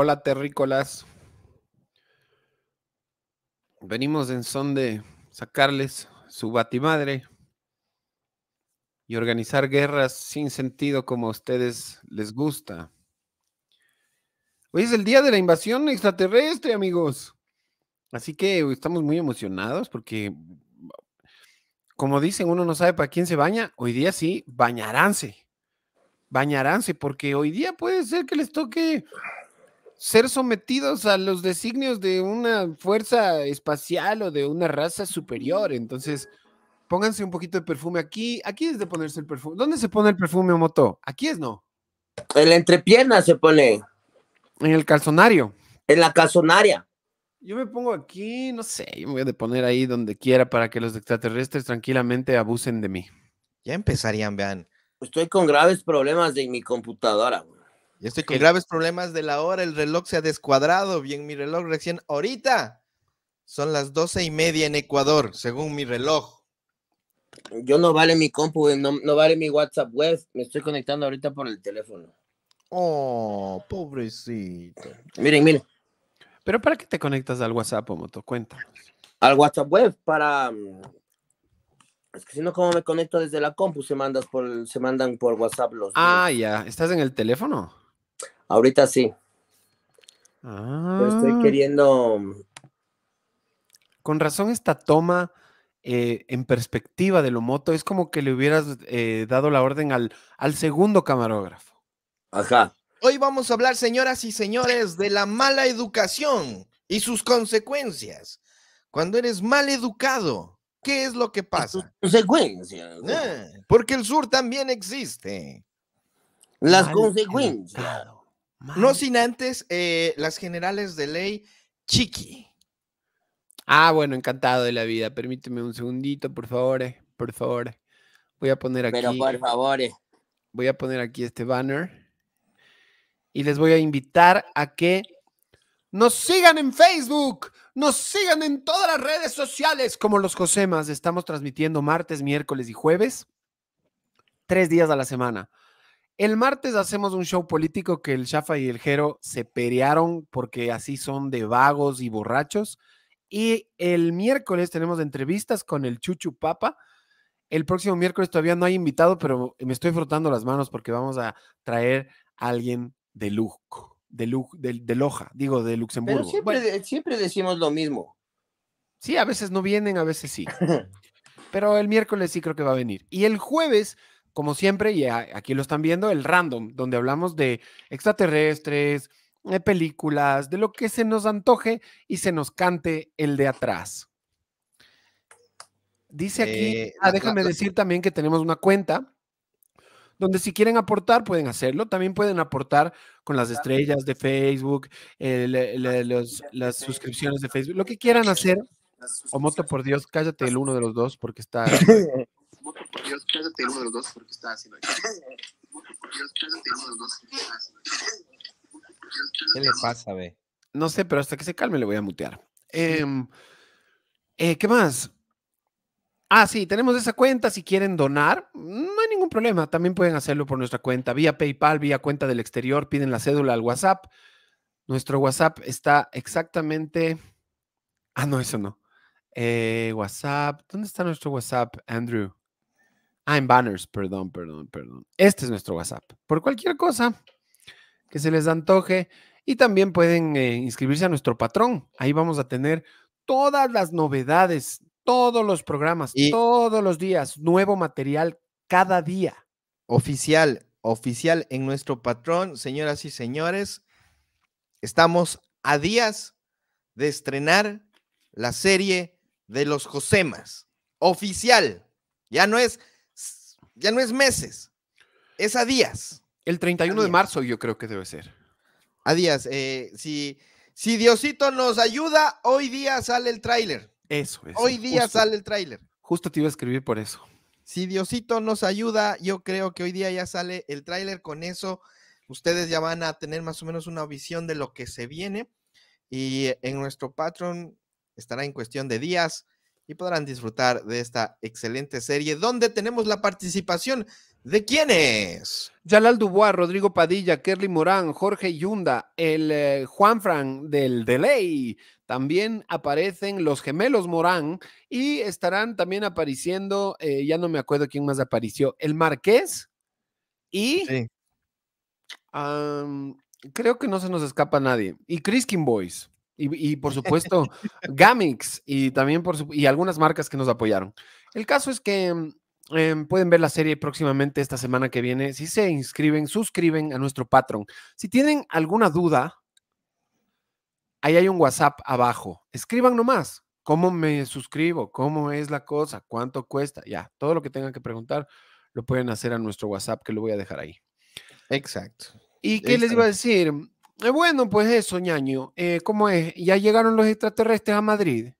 Hola, terrícolas. Venimos en son de sacarles su batimadre y organizar guerras sin sentido como a ustedes les gusta. Hoy es el día de la invasión extraterrestre, amigos. Así que estamos muy emocionados porque, como dicen, uno no sabe para quién se baña. Hoy día sí, bañaránse. Bañaránse, porque hoy día puede ser que les toque ser sometidos a los designios de una fuerza espacial o de una raza superior. Entonces, pónganse un poquito de perfume aquí. Aquí es de ponerse el perfume. ¿Dónde se pone el perfume, Moto? Aquí es, ¿no? En la entrepierna se pone. En el calzonario. En la calzonaria. Yo me pongo aquí, no sé, yo me voy a poner ahí donde quiera para que los extraterrestres tranquilamente abusen de mí. Ya empezarían, vean. Estoy con graves problemas de mi computadora, güey. Yo estoy con graves problemas de la hora, el reloj se ha descuadrado, bien mi reloj recién ahorita. Son las doce y media en Ecuador, según mi reloj. Yo no vale mi compu, no, vale mi WhatsApp web, me estoy conectando ahorita por el teléfono. Oh, pobrecito. Miren, miren. ¿Pero para qué te conectas al WhatsApp, Moto? Cuéntanos. Al WhatsApp web para... Mm, es que si no, ¿cómo me conecto desde la compu? Se, mandas por, se mandan por WhatsApp los... Ah, ya. ¿Estás en el teléfono? Ahorita sí. Ah. estoy queriendo. Con razón, esta toma eh, en perspectiva de lo moto es como que le hubieras eh, dado la orden al, al segundo camarógrafo. Ajá. Hoy vamos a hablar, señoras y señores, de la mala educación y sus consecuencias. Cuando eres mal educado, ¿qué es lo que pasa? Consecuencias. Ah, porque el sur también existe. Las consecuencias. No sin antes eh, las generales de ley Chiqui. Ah, bueno, encantado de la vida. Permíteme un segundito, por favor, eh, por favor. Voy a poner aquí. Pero por favor. Eh. Voy a poner aquí este banner. Y les voy a invitar a que nos sigan en Facebook, nos sigan en todas las redes sociales como los Josemas. Estamos transmitiendo martes, miércoles y jueves, tres días a la semana. El martes hacemos un show político que el Shafa y el Jero se pelearon porque así son de vagos y borrachos. Y el miércoles tenemos entrevistas con el Chuchu Papa. El próximo miércoles todavía no hay invitado, pero me estoy frotando las manos porque vamos a traer a alguien de lujo, de, de, Loja, digo, de Luxemburgo. siempre, siempre decimos lo mismo. Sí, a veces no vienen, a veces sí. pero el miércoles sí creo que va a venir. Y el jueves como siempre, y aquí lo están viendo, el random, donde hablamos de extraterrestres, de películas, de lo que se nos antoje y se nos cante el de atrás. Dice aquí, eh, ah, déjame decir también que tenemos una cuenta donde si quieren aportar pueden hacerlo, también pueden aportar con las estrellas de Facebook, eh, las suscripciones de Facebook, lo que quieran hacer. O moto por Dios, cállate el uno de los dos porque está uno los dos porque está los dos ¿Qué le pasa, ve? No sé, pero hasta que se calme le voy a mutear. Em, eh, ¿Qué más? Ah, sí, tenemos esa cuenta. Si quieren donar, no hay ningún problema. También pueden hacerlo por nuestra cuenta, vía PayPal, vía cuenta del exterior. Piden la cédula al WhatsApp. Nuestro WhatsApp está exactamente. Ah, no, eso no. Eh, WhatsApp. ¿Dónde está nuestro WhatsApp, Andrew? Ah, banners, perdón, perdón, perdón. Este es nuestro WhatsApp. Por cualquier cosa que se les antoje. Y también pueden eh, inscribirse a nuestro patrón. Ahí vamos a tener todas las novedades, todos los programas, todos los días, nuevo material cada día. Oficial, oficial en nuestro patrón, señoras y señores. Estamos a días de estrenar la serie de los Josemas. Oficial. Ya no es ya no es meses, es a días. El 31 de marzo yo creo que debe ser. A días. Eh, si, si Diosito nos ayuda, hoy día sale el tráiler. Eso es. Hoy día sale el tráiler. Justo te iba a escribir por eso. Si Diosito nos ayuda, yo creo que hoy día ya sale el tráiler. Con eso, ustedes ya van a tener más o menos una visión de lo que se viene. Y en nuestro Patreon estará en cuestión de días y podrán disfrutar de esta excelente serie donde tenemos la participación de quienes. Yalal Dubois, Rodrigo Padilla, Kerly Morán, Jorge Yunda, el eh, Juan Juanfran del Delay. También aparecen los gemelos Morán y estarán también apareciendo, eh, ya no me acuerdo quién más apareció, el Marqués y creo que no se nos escapa nadie. Y Chris Boys. Y, por supuesto Gamix y también por y algunas marcas que nos apoyaron. El caso es que mm, em, pueden ver la serie próximamente esta semana que viene. Si se inscriben, suscriben a nuestro Patreon. Si tienen alguna duda, ahí hay un WhatsApp abajo. Escriban nomás. ¿Cómo me suscribo? ¿Cómo es la cosa? ¿Cuánto cuesta? Ya, todo lo que tengan que preguntar lo pueden hacer a nuestro WhatsApp que lo voy a dejar ahí. Exacto. ¿Y qué les iba a decir? Eh, bueno, pues eso, ñaño. Eh, ¿Cómo es? ¿Ya llegaron los extraterrestres a Madrid?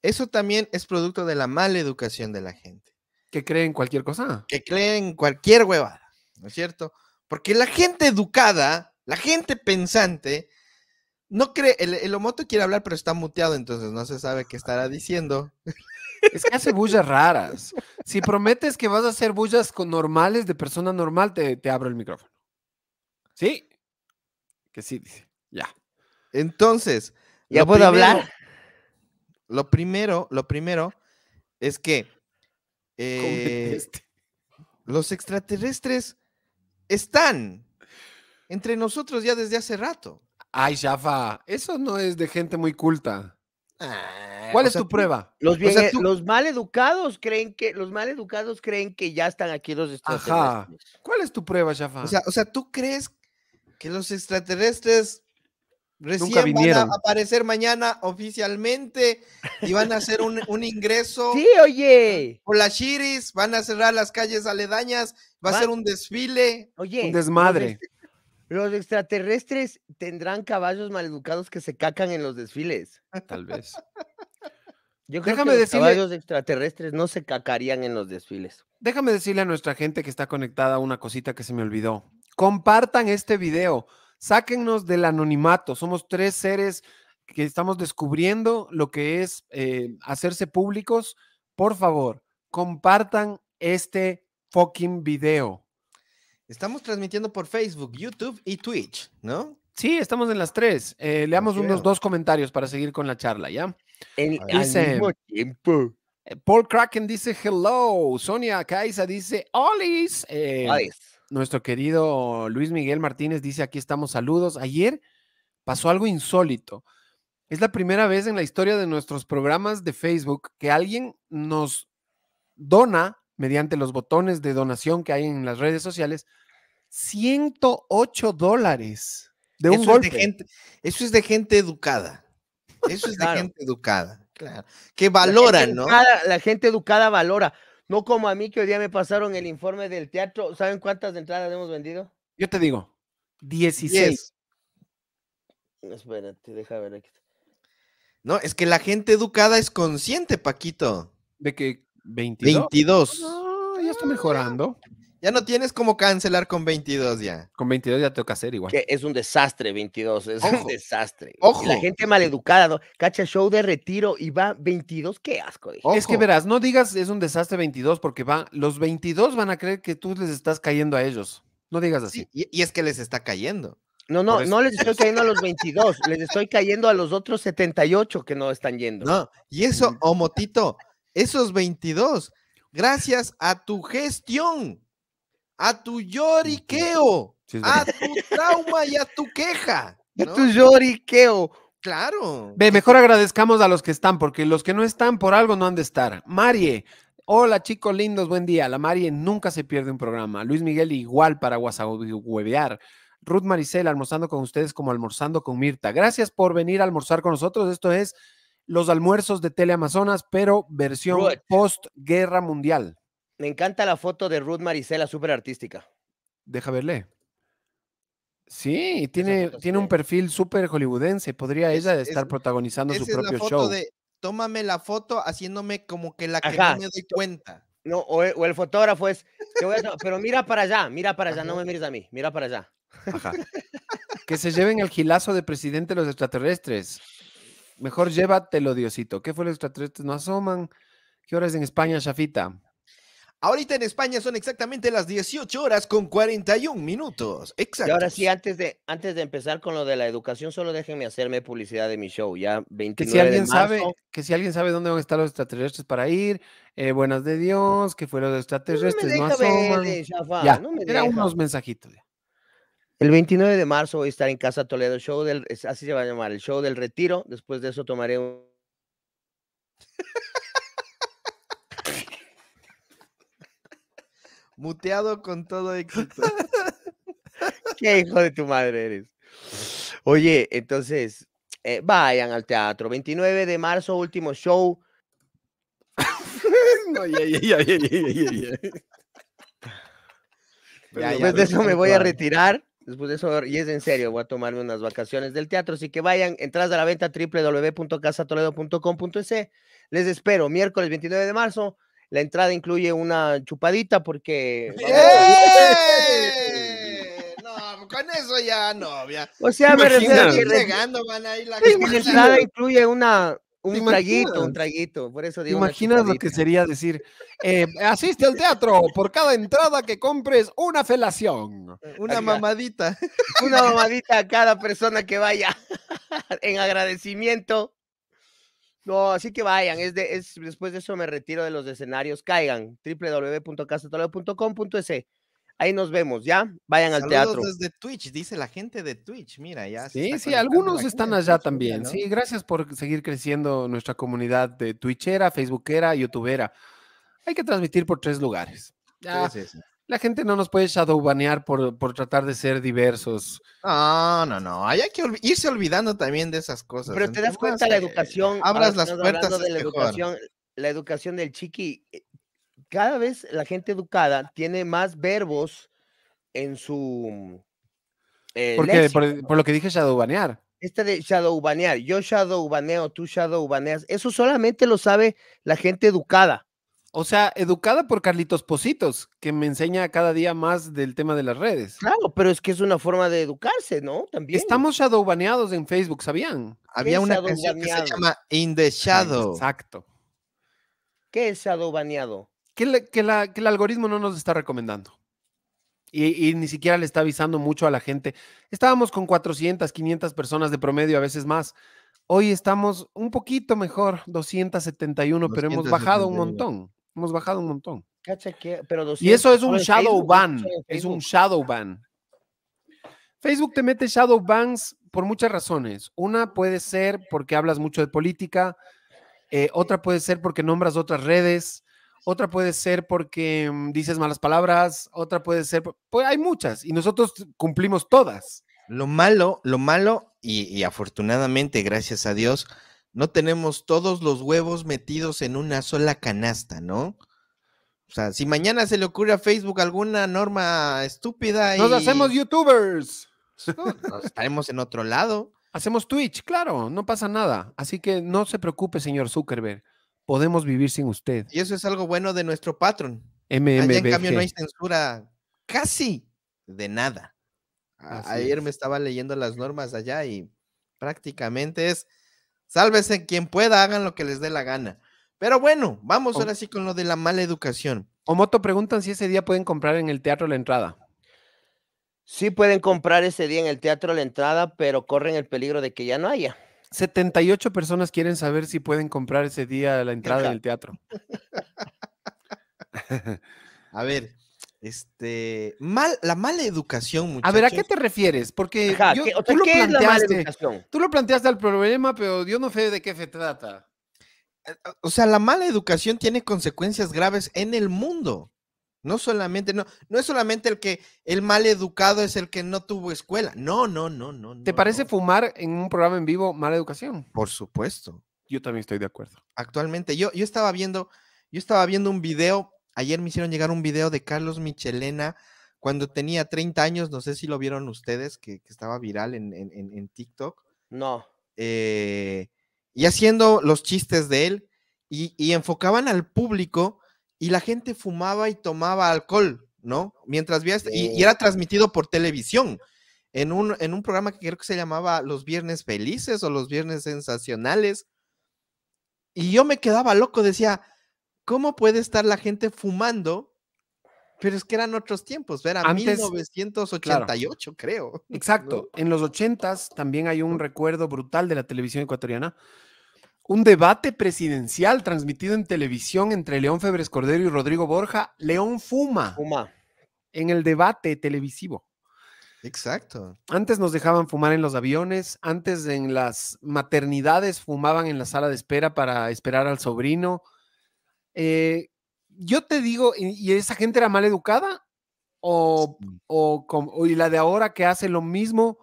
Eso también es producto de la mala educación de la gente. Que creen cualquier cosa. Que creen cualquier huevada, ¿no es cierto? Porque la gente educada, la gente pensante, no cree. El, el Omoto quiere hablar, pero está muteado, entonces no se sabe qué estará diciendo. Es que hace bullas raras. Si prometes que vas a hacer bullas con normales de persona normal, te, te abro el micrófono. Sí. Que sí dice. Ya. Entonces. ¿Ya puedo hablar? Lo primero, lo primero es que eh, los extraterrestres están entre nosotros ya desde hace rato. Ay, Shafa, eso no es de gente muy culta. Ah, ¿Cuál es tu prueba? Los, los mal educados creen que los mal creen que ya están aquí los extraterrestres. Ajá. ¿Cuál es tu prueba, Shafa? O sea, o sea, ¿tú crees que los extraterrestres recién van a aparecer mañana oficialmente y van a hacer un, ingreso. Sí, oye. Por las Chiris, van a cerrar las calles aledañas, va, a ser un desfile. Un desmadre. Los extraterrestres tendrán caballos maleducados que se cacan en los desfiles. Tal vez. Yo creo que los caballos extraterrestres no se cacarían en los desfiles. Déjame decirle a nuestra gente que está conectada una cosita que se me olvidó. Compartan este video, sáquennos del anonimato. Somos tres seres que estamos descubriendo lo que es eh, hacerse públicos. Por favor, compartan este fucking video. Estamos transmitiendo por Facebook, YouTube y Twitch, ¿no? Sí, estamos en las tres. Eh, leamos unos dos comentarios para seguir con la charla, ¿ya? mismo tiempo. Eh, Paul Kraken dice hello. Sonia Kaisa dice olis. Nuestro querido Luis Miguel Martínez dice, aquí estamos, saludos. Ayer pasó algo insólito. Es la primera vez en la historia de nuestros programas de Facebook que alguien nos dona mediante los botones de donación que hay en las redes sociales 108 dólares de un eso Es de gente, eso es de gente educada. Eso es de gente educada, claro. Que valora, ¿no? la gente educada valora. No como a mí que hoy día me pasaron el informe del teatro. ¿Saben cuántas entradas hemos vendido? Yo te digo, 16. Espérate, deja ver aquí. No, es que la gente educada es consciente, Paquito. De que 22. 22. ya está mejorando. Ya no tienes cómo cancelar con 22 ya. Con 22 ya toca hacer igual. es un desastre 22, es un desastre. Ojo. la gente maleducada, ¿no? Cacha show de retiro y va 22, qué asco. Es que verás, no digas es un desastre 22 porque va, los 22 van a creer que tú les estás cayendo a ellos. No digas así. y, es que les está cayendo. No, no, no les estoy cayendo a los 22, les estoy cayendo a los otros 78 que no están yendo. No, y eso, o oh, motito, esos 22, gracias a tu gestión a tu lloriqueo, a tu trauma y a tu queja. A tu lloriqueo. Claro. mejor agradezcamos a los que están, porque los que no están por algo no han de estar. Marie, hola chicos lindos, buen día. La Marie nunca se pierde un programa. Luis Miguel igual para huevear. Ruth Maricel, almorzando con ustedes como almorzando con Mirta. Gracias por venir a almorzar con nosotros. Esto es los almuerzos de Teleamazonas, pero versión post guerra mundial. Me encanta la foto de Ruth Maricela, súper artística. Deja verle. Sí, tiene, tiene un perfil súper hollywoodense. Podría ella estar protagonizando su propio show. De, tómame la foto haciéndome como que la que no me doy cuenta. No, o, e, el fotógrafo es, pero mira para allá, mira para allá, no me mires a mí, mira para allá. Que se lleven el gilazo de presidente de los extraterrestres. Mejor llévatelo, Diosito. ¿Qué fue los extraterrestres? No asoman. ¿Qué horas en España, Shafita? Ahorita en España son exactamente las 18 horas con 41 minutos. Exacto. Y ahora sí, antes de, antes de empezar con lo de la educación, solo déjenme hacerme publicidad de mi show. Ya 29 alguien de marzo. Sabe, que si alguien sabe dónde van a estar los extraterrestres para ir, eh, buenas de Dios, que fue los extraterrestres. No, me no ya, me era unos mensajitos. Ya. El 29 de marzo voy a estar en Casa Toledo, show del, así se va a llamar, el show del retiro. Después de eso tomaré un... Muteado con todo éxito. Pues. Qué hijo de tu madre eres. Oye, entonces, eh, vayan al teatro. 29 de marzo, último show. no, ya, ya, ya, ya, después de eso me voy a retirar. Después de eso, y es en serio, voy a tomarme unas vacaciones del teatro. Así que vayan, entras a la venta www.casatoledo.com.es. Les espero miércoles 29 de marzo. La entrada incluye una chupadita porque... ¡Eh! No, con eso ya no, O sea, me van a ir la, la entrada incluye una, un traguito, un traguito, por eso digo. lo que sería decir, eh, asiste al teatro, por cada entrada que compres, una felación. Eh, una mamadita. Una mamadita a cada persona que vaya en agradecimiento no, así que vayan. Es de, después de eso me retiro de los escenarios. Caigan. www.casatoledo.com.es, Ahí nos vemos, ¿ya? Vayan al teatro. desde Twitch, dice la gente de Twitch. Mira, ya. Sí, sí, algunos están allá también. Sí, gracias por seguir creciendo nuestra comunidad de Twitchera, Facebookera, YouTubera. Hay que transmitir por tres lugares. Ya la gente no nos puede shadowbanear por, por tratar de ser diversos. Ah, no, no. Hay que irse olvidando también de esas cosas. Pero te das cuenta, la educación. Abras las puertas. De la, educación, la educación del chiqui. Eh, cada vez la gente educada tiene más verbos en su. Eh, Porque, por, lo que dije, shadowbanear. Este de shadowbanear. Yo shadowbaneo, tú shadowbaneas. Eso solamente lo sabe la gente educada. O sea, educada por Carlitos Positos, que me enseña cada día más del tema de las redes. Claro, pero es que es una forma de educarse, ¿no? También. Estamos shadowbaneados en Facebook, ¿sabían? Había una canción que se llama In Exacto. ¿Qué es shadowbaneado? Que, que, la, que el algoritmo no nos está recomendando. Y, ni siquiera le está avisando mucho a la gente. Estábamos con 400, 500 personas de promedio, a veces más. Hoy estamos un poquito mejor, 271. pero hemos bajado un montón. Hemos bajado un montón. pero y eso es un shadow ban. Es un shadow ban. Facebook te mete shadow bans por muchas razones. Una puede ser porque hablas mucho de política. Eh, otra puede ser porque nombras otras redes. Otra puede ser porque mm, dices malas palabras. Otra puede ser. Pues hay muchas y nosotros cumplimos todas. Lo malo, lo malo, y afortunadamente, gracias a Dios, no tenemos todos los huevos metidos en una sola canasta, ¿no? O sea, si mañana se le ocurre a Facebook alguna norma estúpida y... Nos hacemos youtubers. Nos estaremos en otro lado. Hacemos Twitch, claro, no pasa nada. Así que no se preocupe, señor Zuckerberg. Podemos vivir sin usted. Y eso es algo bueno de nuestro patrón. en cambio no hay censura casi de nada. Ayer me estaba leyendo las normas allá y prácticamente es Sálvese quien pueda, hagan lo que les dé la gana. Pero bueno, vamos ahora sí con lo de la mala educación. Omoto preguntan si ese día pueden comprar en el teatro la entrada. Sí pueden comprar ese día en el teatro la entrada, pero corren el peligro de que ya no haya. 78 personas quieren saber si pueden comprar ese día la entrada en el teatro. A ver, este, mal, la mala educación, muchachos. A ver, ¿a qué te refieres? Porque tú, lo planteaste, tú al problema, pero yo no sé de qué se trata. Eh, eh, o sea, la mala educación tiene consecuencias graves en el mundo. No solamente, no, no es solamente el que el mal educado es el que no tuvo escuela. No, no, no, no. ¿Te parece fumar en un programa en vivo mala educación? Por supuesto. Yo también estoy de acuerdo. Actualmente, yo, yo estaba viendo, yo estaba viendo un video Ayer me hicieron llegar un video de Carlos Michelena cuando tenía 30 años, no sé si lo vieron ustedes, que, estaba viral en, TikTok. No. Eh, y haciendo los chistes de él y, enfocaban al público y la gente fumaba y tomaba alcohol, ¿no? Mientras vía este, y, era oh. transmitido por televisión. En un, en un programa que creo que se llamaba Los Viernes Felices o Los Viernes Sensacionales. Y yo me quedaba loco, decía, ¿cómo puede estar la gente fumando? Pero es que eran otros tiempos, era a 1988, creo. Exacto. En los 80 también hay un recuerdo brutal de la televisión ecuatoriana. Un debate presidencial transmitido en televisión entre León Febres Cordero y Rodrigo Borja. León fuma. Fuma. En el debate televisivo. Exacto. Antes nos dejaban fumar en los aviones, antes en las maternidades fumaban en la sala de espera para esperar al sobrino. Eh, yo te digo, ¿y, esa gente era mal educada? ¿O, o, y la de ahora que hace lo mismo?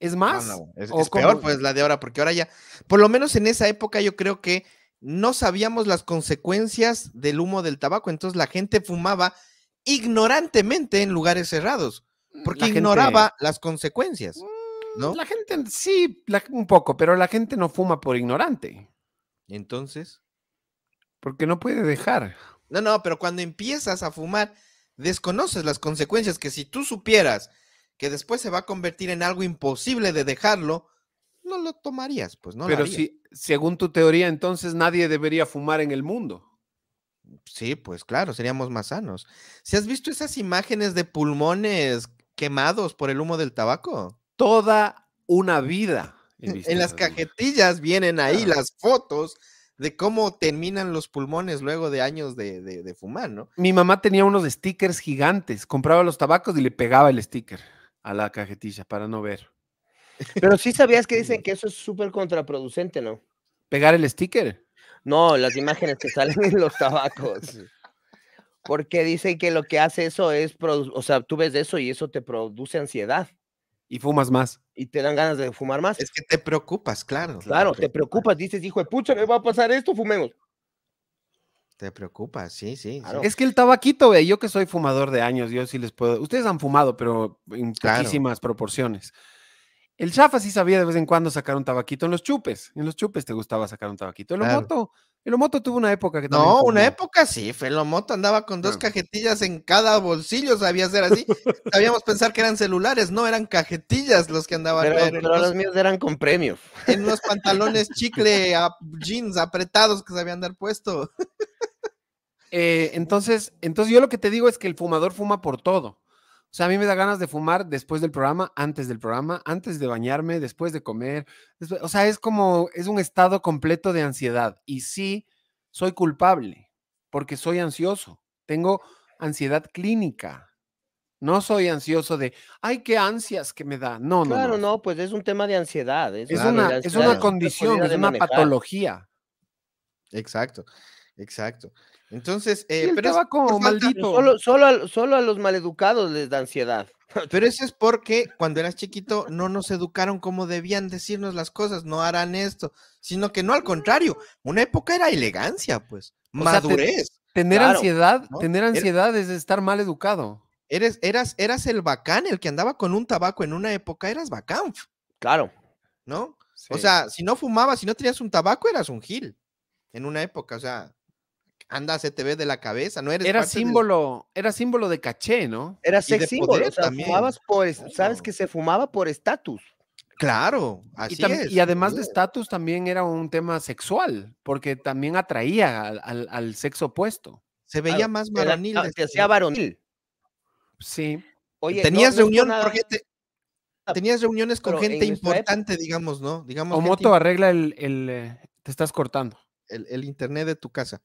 ¿Es más? No, es, peor, pues, la de ahora, porque ahora ya, por lo menos en esa época yo creo que no sabíamos las consecuencias del humo del tabaco, entonces la gente fumaba ignorantemente en lugares cerrados, mm, porque ignoraba las consecuencias, mm, ¿no? La gente, sí, un poco, pero la gente no fuma por ignorante. Entonces. Porque no puede dejar. No, no, pero cuando empiezas a fumar, desconoces las consecuencias que si tú supieras que después se va a convertir en algo imposible de dejarlo, no lo tomarías, pues no. Pero lo si, según tu teoría, entonces nadie debería fumar en el mundo. Sí, pues claro, seríamos más sanos. ¿Si has visto esas imágenes de pulmones quemados por el humo del tabaco? Toda una vida. En las cajetillas vienen ahí las fotos de cómo terminan los pulmones luego de años de, fumar, ¿no? Mi mamá tenía unos stickers gigantes, compraba los tabacos y le pegaba el sticker a la cajetilla para no ver. Pero sí sabías que dicen que eso es súper contraproducente, ¿no? ¿Pegar el sticker? No, las imágenes que salen en los tabacos. Porque dicen que lo que hace eso es, o sea, tú ves eso y eso te produce ansiedad. Y fumas más. Y te dan ganas de fumar más. Es que te preocupas, claro. Claro, te, preocupas. dices, hijo de pucha, me va a pasar esto, fumemos. Te preocupas, sí, sí, Es que el tabaquito, güey, yo que soy fumador de años, yo sí les puedo. Ustedes han fumado, pero en muchísimas proporciones. El chafa sí sabía de vez en cuando sacar un tabaquito en los chupes. En los chupes te gustaba sacar un tabaquito. En los moto el tuvo una época que también. No, una época sí, Felomoto andaba con dos cajetillas en cada bolsillo, sabía ser así. Sabíamos pensar que eran celulares, no eran cajetillas los que andaban. Pero, los, míos eran con premio. En unos pantalones chicle, jeans apretados que sabían dar puesto. Eh, entonces, entonces yo lo que te digo es que el fumador fuma por todo. O sea, a mí me da ganas de fumar después del programa, antes del programa, antes de bañarme, después de comer. o sea, es como, es un estado completo de ansiedad. Y sí, soy culpable, porque soy ansioso. Tengo ansiedad clínica. No soy ansioso de, ay, qué ansias que me da. No, no. Claro, no. pues es un tema de ansiedad. Es, una, es una condición, es una patología. Exacto, exacto. Entonces, eh, pero estaba como maldito. Solo, solo, a, los maleducados les da ansiedad. Pero eso es porque cuando eras chiquito no nos educaron como debían decirnos las cosas, no harán esto, sino que no al contrario, una época era elegancia, pues, madurez. tener ansiedad, tener ansiedad es estar mal educado. Eres, eras, eras el bacán, el que andaba con un tabaco en una época, eras bacán. Claro. ¿No? O sea, si no fumabas, si no tenías un tabaco, eras un gil en una época, o sea, anda, se te ve de la cabeza, ¿no? Eres era símbolo, de... era símbolo de caché, ¿no? Era sex símbolo, sabes que se fumaba por estatus. Claro, así y es. Y además de estatus también era un tema sexual, porque también atraía al, sexo opuesto. Se veía más varonil. Que sea hacía varonil. Sí. Oye, tenías reunión ah, tenías reuniones con gente importante, digamos, ¿no? Digamos. moto, arregla el, eh, te estás cortando. El, el, internet de tu casa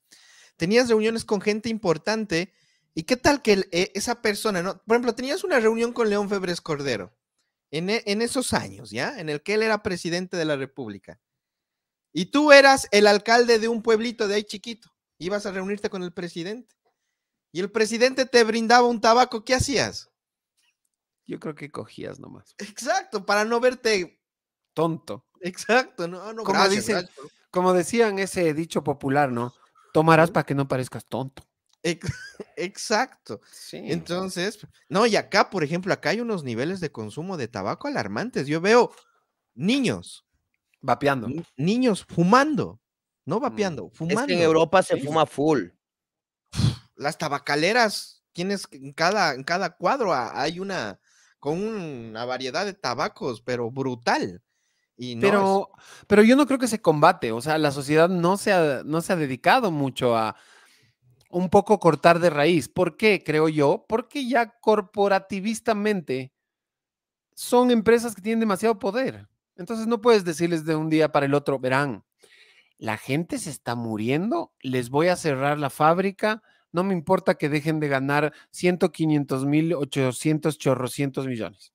tenías reuniones con gente importante y qué tal que eh, esa persona, ¿no? Por ejemplo, tenías una reunión con León Febres Cordero eh, en, esos años, ¿ya? En el que él era presidente de la República. Y tú eras el alcalde de un pueblito de ahí chiquito. Ibas a reunirte con el presidente. Y el presidente te brindaba un tabaco. ¿Qué hacías? Yo creo que cogías nomás. Exacto, para no verte tonto. Exacto, no, no, como, como decían ese dicho popular, ¿no? tomarás para que no parezcas tonto. Exacto. Sí. Entonces, no, y acá, por ejemplo, acá hay unos niveles de consumo de tabaco alarmantes. Yo veo niños. Vapeando. Niños fumando. No mm. vapeando, fumando. en Europa se fuma full. Las tabacaleras, tienes en cada, en cada cuadro hay una, con una variedad de tabacos, pero brutal pero, pero yo no creo que se combate, o sea, la sociedad no se ha, no se ha dedicado mucho a un poco cortar de raíz. ¿Por qué? Creo yo, porque ya corporativistamente son empresas que tienen demasiado poder. Entonces no puedes decirles de un día para el otro, verán, la gente se está muriendo, les voy a cerrar la fábrica, no me importa que dejen de ganar ciento 500 mil, 800, chorrocientos millones.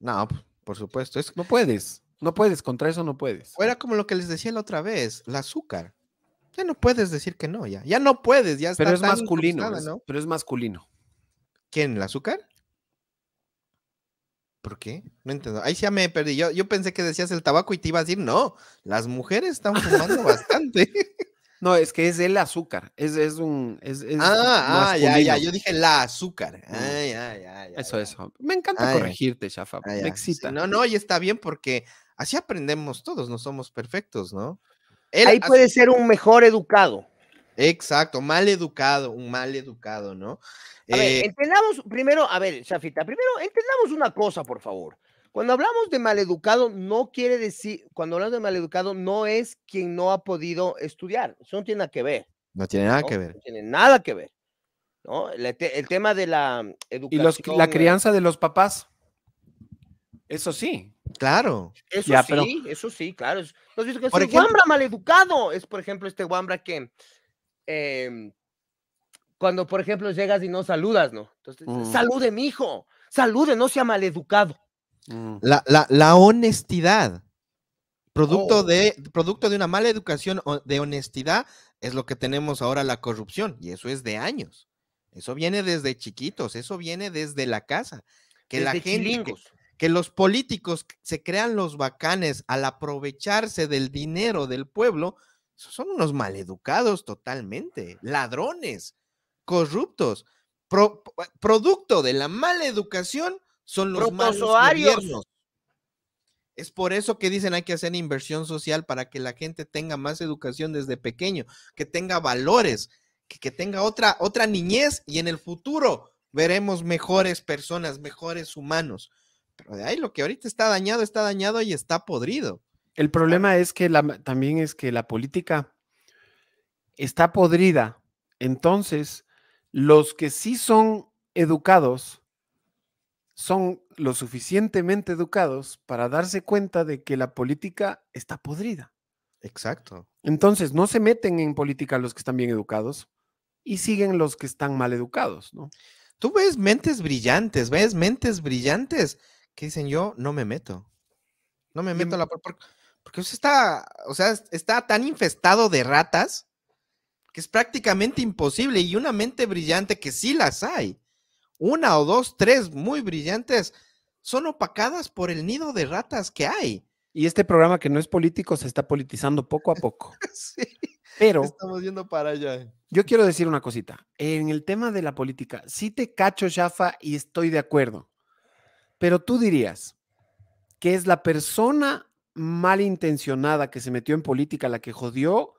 No, pues, por supuesto. Es, no puedes, no puedes, contra eso no puedes. era como lo que les decía la otra vez, el azúcar. Ya no puedes decir que no, ya. Ya no puedes, ya está Pero es masculino, Pero es masculino. ¿Quién? ¿El azúcar? ¿Por qué? No entiendo. Ahí ya me perdí. Yo, yo pensé que decías el tabaco y te iba a decir, no, las mujeres están fumando bastante. No, es que es el azúcar. Es, es un. Es, es ah, ah ya, ya. Yo dije la azúcar. Mm. Ay, eso, eso. Me encanta corregirte, Shafa. me excita. no, no, y está bien porque así aprendemos todos. No somos perfectos, ¿no? Él, Ahí puede ser un mejor educado. Exacto, mal educado, un mal educado, ¿no? A ver, eh entendamos primero, a ver, Shafita, primero entendamos una cosa, por favor. Cuando hablamos de maleducado, no quiere decir, cuando hablamos de maleducado, no es quien no ha podido estudiar. Eso no tiene nada que ver. No tiene nada que ver. No tiene nada que ver. El, tema de la mm, educación. Y la crianza de los papás. Eso sí. Claro. Eso sí, eso sí, claro. Es, ¿no por ejemplo, maleducado es, por ejemplo, este Wambra que em, cuando, por ejemplo, llegas y no saludas, ¿no? Entonces, mm. salude, mi hijo, salude, no sea maleducado. Mm. La, la, honestidad, producto, oh. de, producto de una mala educación de honestidad, es lo que tenemos ahora la corrupción, y eso es de años. Eso viene desde chiquitos, eso viene desde la casa. Que la gente, que, los políticos se crean los bacanes al aprovecharse del dinero del pueblo, son unos maleducados totalmente, ladrones, corruptos, producto de la mala educación son los malos gobiernos. Es por eso que dicen hay que hacer inversión social para que la gente tenga más educación desde pequeño, que tenga valores, que, tenga otra, otra niñez y en el futuro veremos mejores personas, mejores humanos. Pero de ahí lo que ahorita está dañado, está dañado y está podrido. El problema es que también es que la política está podrida. Entonces, los que sí son educados son lo suficientemente educados para darse cuenta de que la política está podrida. Exacto. Entonces, no se meten en política los que están bien educados y siguen los que están mal educados, ¿no? Tú ves mentes brillantes, ves mentes brillantes que dicen yo no me meto. No me meto la porque, está, o sea, está tan infestado de ratas que es prácticamente imposible y una mente brillante que sí las hay una o dos, tres muy brillantes, son opacadas por el nido de ratas que hay. Y este programa que no es político se está politizando poco a poco. sí. Pero estamos yendo para allá. Yo quiero decir una cosita. En el tema de la política, sí te cacho, Shafa, y estoy de acuerdo. Pero tú dirías que es la persona malintencionada que se metió en política la que jodió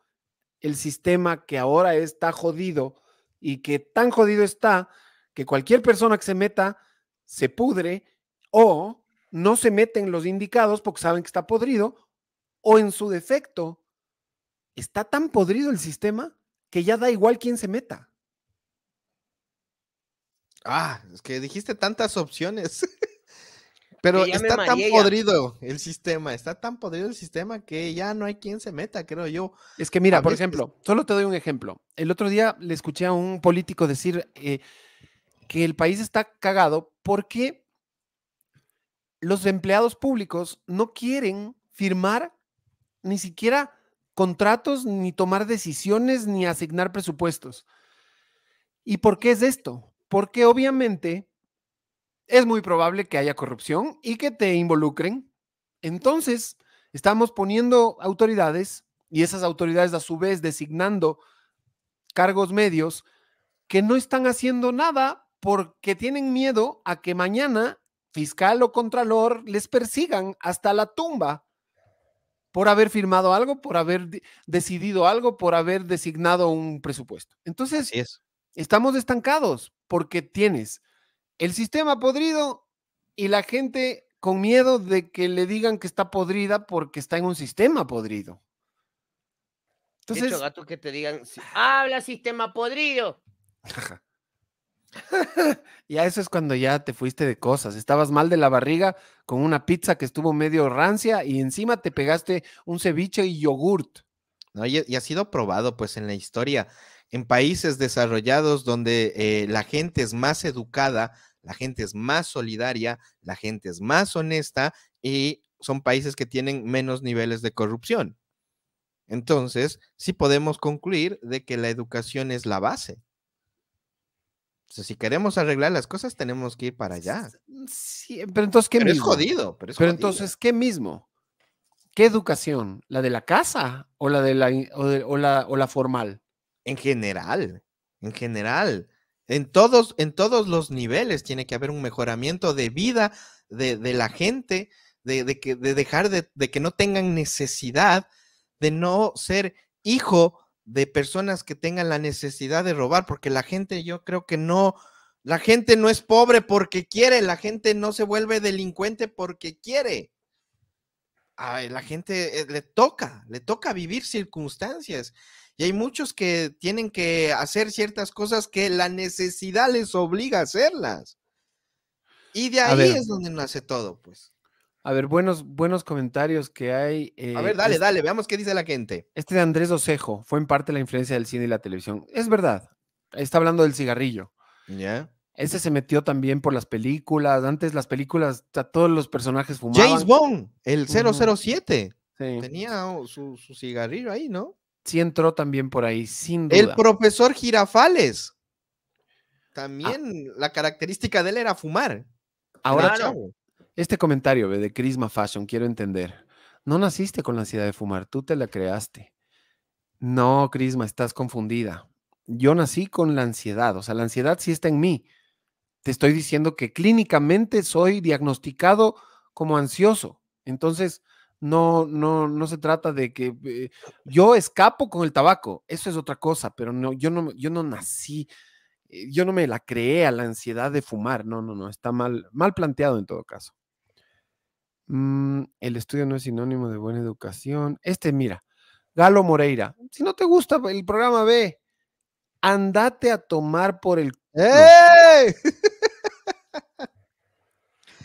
el sistema que ahora está jodido y que tan jodido está que cualquier persona que se meta se pudre o no se meten los indicados porque saben que está podrido o en su defecto está tan podrido el sistema que ya da igual quién se meta. Ah, es que dijiste tantas opciones. Pero está tan podrido el sistema, está tan podrido el sistema que ya no hay quien se meta, creo yo. Es que mira, por ejemplo, solo te doy un ejemplo. El otro día le escuché a un político decir, eh, que el país está cagado porque los empleados públicos no quieren firmar ni siquiera contratos, ni tomar decisiones, ni asignar presupuestos. ¿Y por qué es esto? Porque obviamente es muy probable que haya corrupción y que te involucren. Entonces, estamos poniendo autoridades y esas autoridades a su vez designando cargos medios que no están haciendo nada porque tienen miedo a que mañana fiscal o contralor les persigan hasta la tumba por haber firmado algo, por haber decidido algo, por haber designado un presupuesto. Entonces, estamos estancados porque tienes el sistema podrido y la gente con miedo de que le digan que está podrida porque está en un sistema podrido. Entonces, de hecho, que te digan, habla sistema podrido. y a eso es cuando ya te fuiste de cosas. Estabas mal de la barriga con una pizza que estuvo medio rancia y encima te pegaste un ceviche y yogurt. y, ha sido probado pues en la historia. En países desarrollados donde eh, la gente es más educada, la gente es más solidaria, la gente es más honesta y son países que tienen menos niveles de corrupción. Entonces, sí podemos concluir de que la educación es la base si queremos arreglar las cosas, tenemos que ir para allá. Mm, eh, pero entonces, ¿qué pero Es jodido, pero, entonces, ¿qué mismo? ¿Qué educación? ¿La de la casa o la, de la, o, la, formal? En general, en general. En todos, en todos los niveles tiene que haber un mejoramiento de vida de, la gente, de, dejar de, de, que no tengan necesidad de no ser hijo de personas que tengan la necesidad de robar, porque la gente yo creo que no, la gente no es pobre porque quiere, la gente no se vuelve delincuente porque quiere. A la gente eh, le toca, le toca vivir circunstancias. Y hay muchos que tienen que hacer ciertas cosas que la necesidad les obliga a hacerlas. Y de ahí es donde nace todo, pues. A ver, buenos, buenos comentarios que hay. a eh, ver, dale, este dale, veamos qué dice la gente. Este de Andrés Osejo fue en parte la influencia del cine y la televisión. Es verdad. Está hablando del cigarrillo. Ya. Ese se metió también por las películas. Antes las películas, todos los personajes fumaban. James Bond, el 007. Tenía oh, su, cigarrillo ahí, ¿no? Sí entró también por ahí, sin duda. El profesor Girafales. Ah. También la característica de él era fumar. Ahora, claro. Este comentario de Crisma Fashion, quiero entender. No naciste con la ansiedad de fumar, tú te la creaste. No, Crisma, estás confundida. Yo nací con la ansiedad, o sea, la ansiedad sí está en mí. Te estoy diciendo que clínicamente soy diagnosticado como ansioso. Entonces, no, no, no se trata de que eh, yo escapo con el tabaco, eso es otra cosa, pero no, yo no, yo no nací, eh, yo no me la creé a la ansiedad de fumar, no, no, no, está mal, mal planteado en todo caso. Mm, el estudio no es sinónimo de buena educación. Este, mira, Galo Moreira, si no te gusta el programa, ve, andate a tomar por el...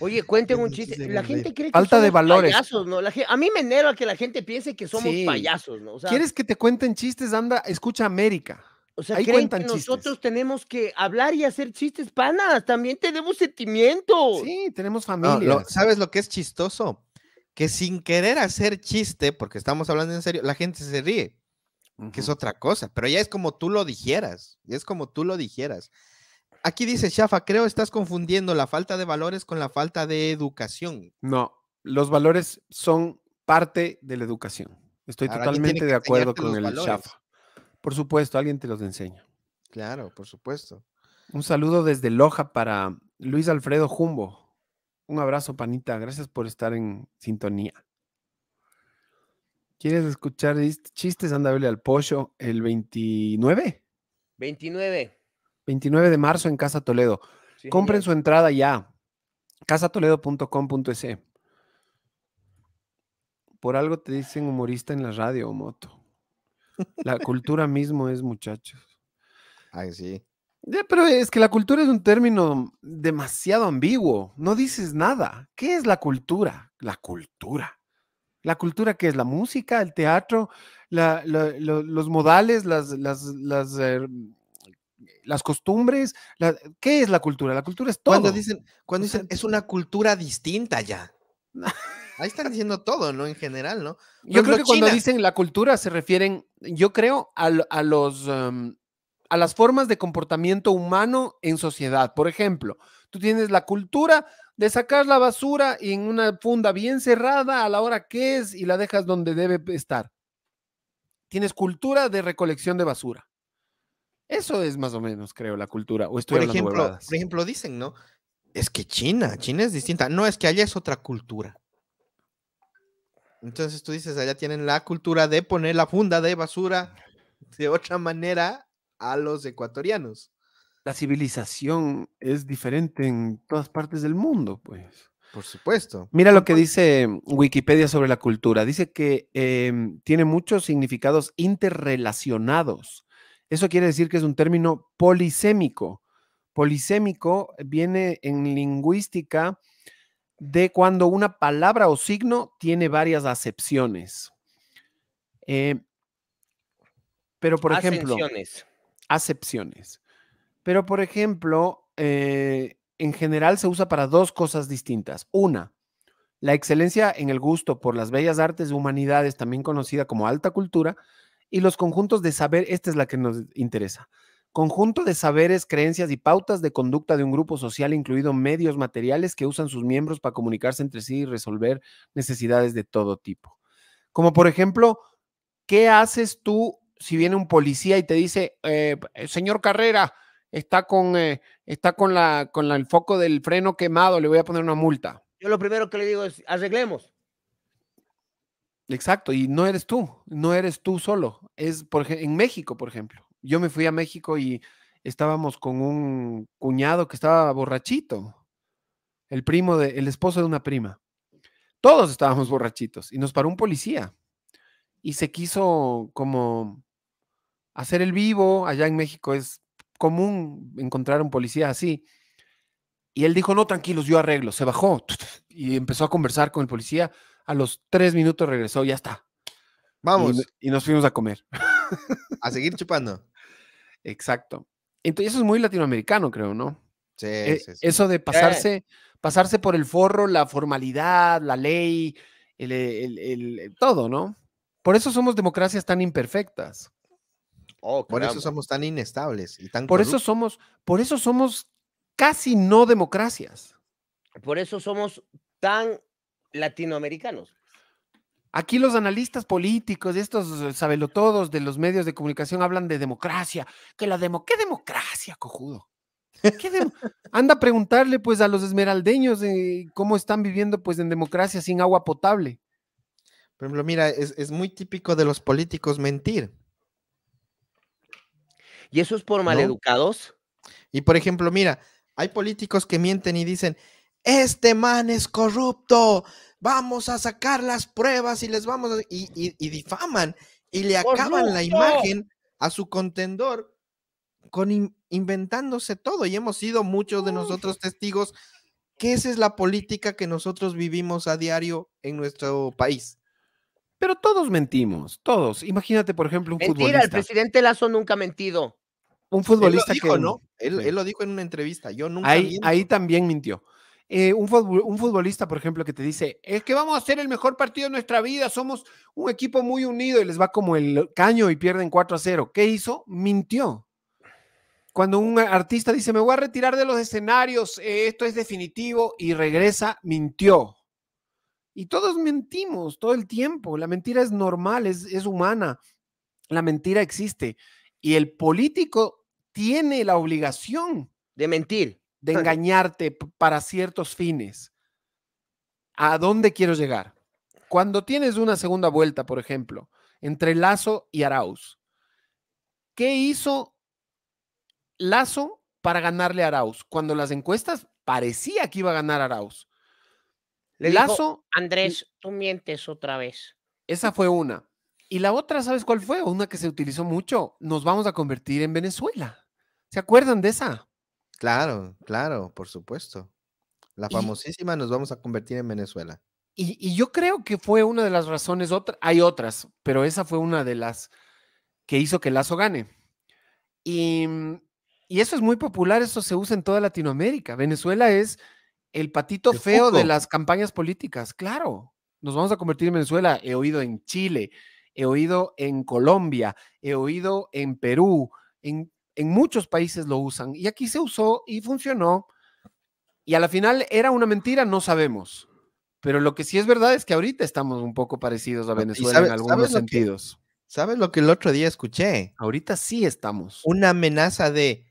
Oye, cuenten un chiste. La gente cree que somos de valores. payasos, ¿no? a mí me enerva que la gente piense que somos payasos, ¿no? ¿Quieres que te cuenten chistes? Anda, escucha América. O sea, creen que nosotros tenemos que hablar y hacer chistes panas, también tenemos sentimientos. Sí, tenemos familia. ¿Sabes lo que es chistoso? Que sin querer hacer chiste, porque estamos hablando en serio, la gente se ríe, que es otra cosa, pero ya es como tú lo dijeras, ya es como tú lo dijeras. Aquí dice Shafa, creo que estás confundiendo la falta de valores con la falta de educación. No, los valores son parte de la educación. Estoy totalmente de acuerdo con el Chafa. Shafa. Por supuesto, alguien te los enseña. Claro, por supuesto. Un saludo desde Loja para Luis Alfredo Jumbo. Un abrazo, panita. Gracias por estar en sintonía. ¿Quieres escuchar chistes? Anda, verle al pollo el 29. 29. 29 de marzo en Casa Toledo. Compren su entrada ya. casatoledo.com.es. Por algo te dicen humorista en la radio moto. La cultura mismo es muchachos. Ay, sí. pero es que la cultura es un término demasiado ambiguo. No dices nada. ¿Qué es la cultura? La cultura. La cultura que es la música, el teatro, los modales, las, las, las, eh, costumbres. ¿Qué es la cultura? La cultura es todo. Cuando dicen, cuando dicen, es una cultura distinta ya. Ahí están diciendo todo, ¿no? En general, ¿no? yo creo que cuando dicen la cultura se refieren, yo creo, a, los... Em, a las formas de comportamiento humano en sociedad. Por ejemplo, tú tienes la cultura de sacar la basura en una funda bien cerrada a la hora que es y la dejas donde debe estar. Tienes cultura de recolección de basura. Eso es más o menos, creo, la cultura. O estoy por, ejemplo, por ejemplo, dicen, ¿no? Es que China, China es distinta. No, es que allá es otra cultura. Entonces tú dices, allá tienen la cultura de poner la funda de basura de otra manera a los ecuatorianos. La civilización es diferente en todas partes del mundo, pues. Por supuesto. Mira lo que dice Wikipedia sobre la cultura. Dice que em, tiene muchos significados interrelacionados. Eso quiere decir que es un término polisémico. Polisémico viene en lingüística de cuando una palabra o signo tiene varias acepciones. Eh, pero, por ejemplo, acepciones. acepciones. Pero, por ejemplo, eh, en general se usa para dos cosas distintas. Una, la excelencia en el gusto por las bellas artes y humanidades, también conocida como alta cultura, y los conjuntos de saber, esta es la que nos interesa, Conjunto de saberes, creencias y pautas de conducta de un grupo social, incluido medios materiales que usan sus miembros para comunicarse entre sí y resolver necesidades de todo tipo. Como por ejemplo, ¿qué haces tú si viene un policía y te dice, eh, eh, señor Carrera, está con, eh, está con, la, con el foco del freno quemado, le voy a poner una multa? Yo lo primero que le digo es, arreglemos. Exacto, y no eres tú, no eres tú solo. Es por, en México, por ejemplo yo me fui a México y estábamos con un cuñado que estaba borrachito, el primo de, el esposo de una prima. Todos estábamos borrachitos y nos paró un policía y se quiso como hacer el vivo. Allá en México es común encontrar un policía así. Y él dijo, no, tranquilos, yo arreglo. Se bajó y empezó a conversar con el policía. A los tres minutos regresó, ya está, Vamos. Y, nos fuimos a comer. a seguir chupando. Exacto. Entonces, eso es muy latinoamericano, creo, ¿no? Sí, eh, Eso de pasarse, pasarse por el forro, la formalidad, la ley, el, todo, ¿no? Por eso somos democracias tan imperfectas. Oh, por eso somos tan inestables y tan por eso somos, por eso somos casi no democracias. Por eso somos tan latinoamericanos. Aquí los analistas políticos y estos eh, sabelotodos de los medios de comunicación hablan de democracia. Que la demo ¿Qué democracia, cojudo? Anda a preguntarle pues a los esmeraldeños eh, cómo están viviendo pues en democracia sin agua potable. Por ejemplo, mira, es, muy típico de los políticos mentir. ¿Y eso es por maleducados? Y por ejemplo, mira, hay políticos que mienten y dicen, este man es corrupto, vamos a sacar las pruebas y les vamos a... y, y, difaman y le acaban la imagen a su contendor con inventándose todo y hemos sido muchos de nosotros testigos que esa es la política que nosotros vivimos a diario en nuestro país. Pero todos mentimos, todos. Imagínate, por ejemplo, un futbolista. el presidente Lazo nunca ha mentido. Un futbolista él dijo, que. ¿no? Él, lo dijo en una entrevista. Yo nunca. ahí también mintió. Eh, un, futbolista, por ejemplo, que te dice, es que vamos a hacer el mejor partido de nuestra vida, somos un equipo muy unido y les va como el caño y pierden 4 a 0. ¿Qué hizo? Mintió. Cuando un artista dice, me voy a retirar de los escenarios, eh, esto es definitivo, y regresa, mintió. Y todos mentimos todo el tiempo. La mentira es normal, es, es humana. La mentira existe. Y el político tiene la obligación. De mentir de engañarte para ciertos fines. ¿A dónde quiero llegar? Cuando tienes una segunda vuelta, por ejemplo, entre Lazo y Arauz, ¿qué hizo Lazo para ganarle a Arauz? Cuando las encuestas parecía que iba a ganar Arauz. Le Lazo. Dijo, Andrés, tú mientes otra vez. Esa fue una. Y la otra, ¿sabes cuál fue? Una que se utilizó mucho. Nos vamos a convertir en Venezuela. ¿Se acuerdan de esa? Claro, claro, por supuesto. La famosísima nos vamos a convertir en Venezuela. Y, yo creo que fue una de las razones, otra, hay otras, pero esa fue una de las que hizo que Lazo gane. Y, mm, eso es muy popular, eso se usa en toda Latinoamérica. Venezuela es el patito feo de las campañas políticas, claro. Nos vamos a convertir en Venezuela, he oído en Chile, he oído en Colombia, he oído en Perú, en en muchos países lo usan y aquí se usó y funcionó. Y a la final era una mentira, no sabemos. Pero lo que sí es verdad es que ahorita estamos un poco parecidos a Venezuela en algunos sentidos. ¿Sabes lo que el otro día escuché? Ahorita sí estamos. Una amenaza de,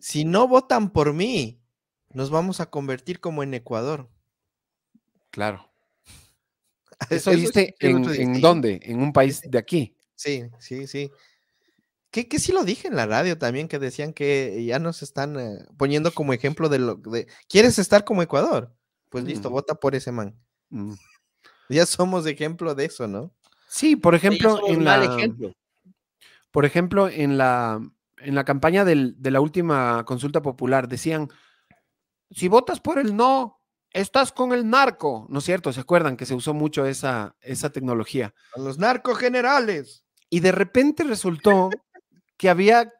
si no votan por mí, nos vamos a convertir como en Ecuador. Claro. ¿Eso, en dónde? ¿En un país de aquí? Sí, sí, sí que, sí lo dije en la radio también, que decían que ya nos están eh, poniendo como ejemplo de lo ¿quieres estar como Ecuador? Pues listo, vota por ese man. Mm. Ya somos ejemplo de eso, ¿no? Sí, por ejemplo, en la, ejemplo. por ejemplo, en la en la campaña de la última consulta popular decían, si votas por el no, estás con el narco, ¿no es cierto? ¿Se acuerdan que se usó mucho esa, esa tecnología? los los generales! Y de repente resultó que había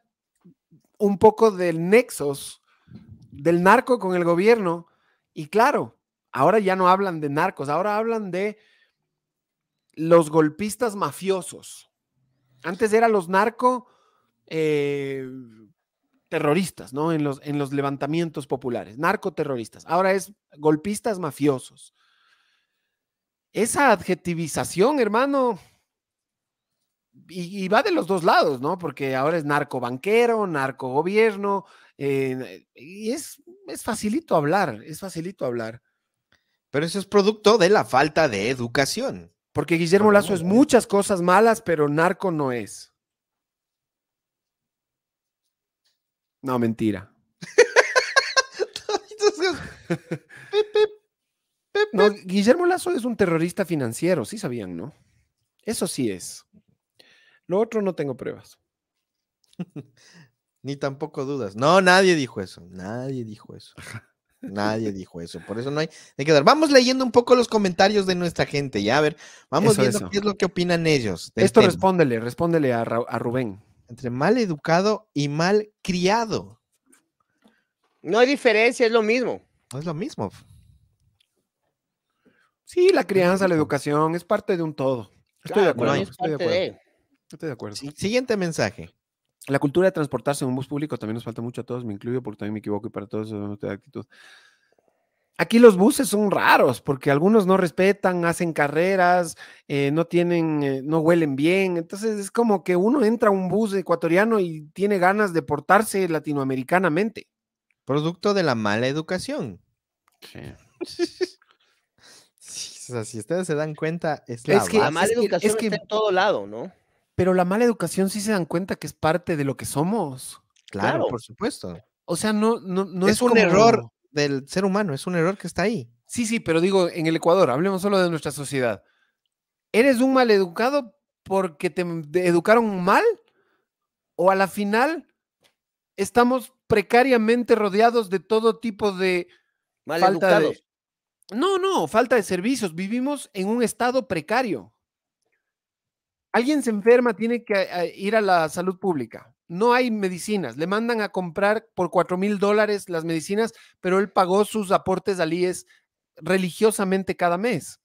un poco del nexos del narco con el gobierno. Y claro, ahora ya no hablan de narcos, ahora hablan de los golpistas mafiosos. Antes eran los narco eh, terroristas, ¿no? En los, en los levantamientos populares, narcoterroristas. Ahora es golpistas mafiosos. Esa adjetivización, hermano, y, va de los dos lados, ¿no? Porque ahora es narco banquero, narco gobierno, eh, y es, es facilito hablar, es facilito hablar. Pero eso es producto de la falta de educación. Porque Guillermo Lazo es ¿eh? muchas cosas malas, pero narco no es. No, mentira. Guillermo Lazo es un terrorista financiero, sí sabían, ¿no? Eso sí es. Lo otro no tengo pruebas. Ni tampoco dudas. No, nadie dijo eso. Nadie dijo eso. Nadie dijo eso. Por eso no hay de quedar. Vamos leyendo un poco los comentarios de nuestra gente. Ya, a ver, vamos viendo qué es lo que opinan ellos. Esto respóndele, respóndele a, Rubén. Entre mal educado y mal criado. No hay diferencia, es lo mismo. es lo mismo. Sí, la crianza, la educación es parte de un todo. Estoy de acuerdo. Estoy de acuerdo. Siguiente mensaje. La cultura de transportarse en un bus público también nos falta mucho a todos, me incluyo porque también me equivoco y para todos es una actitud. Aquí los buses son raros porque algunos no respetan, hacen carreras, eh, no tienen, eh, no huelen bien. Entonces es como que uno entra a un bus ecuatoriano y tiene ganas de portarse latinoamericanamente. Producto de la mala educación. Sí. si ustedes se dan cuenta, es la, que, la ah, mala educación es que, está en todo lado, ¿no? pero la mala educación sí se dan cuenta que es parte de lo que somos. Claro, por supuesto. O sea, no, no, es, un error del ser humano, es un error que está ahí. Sí, sí, pero digo, en el Ecuador, hablemos solo de nuestra sociedad. ¿Eres un mal educado porque te educaron mal? ¿O a la final estamos precariamente rodeados de todo tipo de mal educados. No, no, falta de servicios. Vivimos en un estado precario. Alguien se enferma, tiene que eh, eh, ir a la salud pública. No hay medicinas. Le mandan a comprar por 4 mil dólares las medicinas, pero él pagó sus aportes alíes religiosamente cada mes.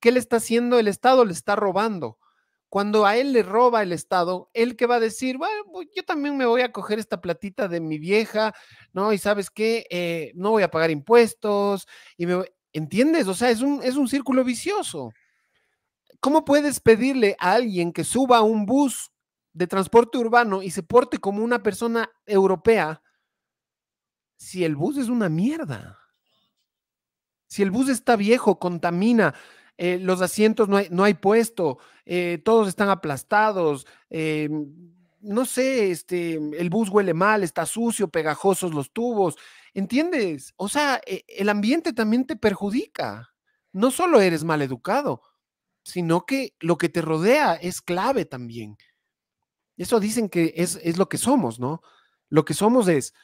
¿Qué le está haciendo el Estado? Le está robando. Cuando a él le roba el Estado, él que va a decir, bueno, pues, yo también me voy a coger esta platita de mi vieja, ¿no? Y sabes qué, eh, no voy a pagar impuestos, y me ¿entiendes? O sea, es un, es un círculo vicioso. ¿Cómo puedes pedirle a alguien que suba a un bus de transporte urbano y se porte como una persona europea si el bus es una mierda? Si el bus está viejo, contamina, eh, los asientos no hay, puesto, eh, todos están aplastados, em, no sé, este, el bus huele mal, está sucio, pegajosos los tubos, ¿entiendes? O sea, e, el ambiente también te perjudica. No solo eres mal educado, sino que lo que te rodea es clave también. Eso dicen que es, lo que somos, ¿no? Lo que somos es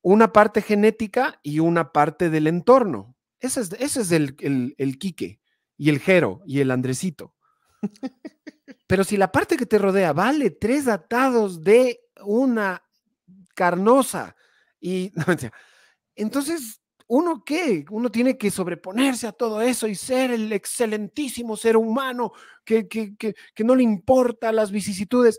una parte genética y una parte del entorno. Ese es, ese es el, el Quique y el Jero y el Andresito. Pero si la parte que te rodea vale tres atados de una carnosa y entonces ¿uno qué? Uno tiene que sobreponerse a todo eso y ser el excelentísimo ser humano que, no le importa las vicisitudes.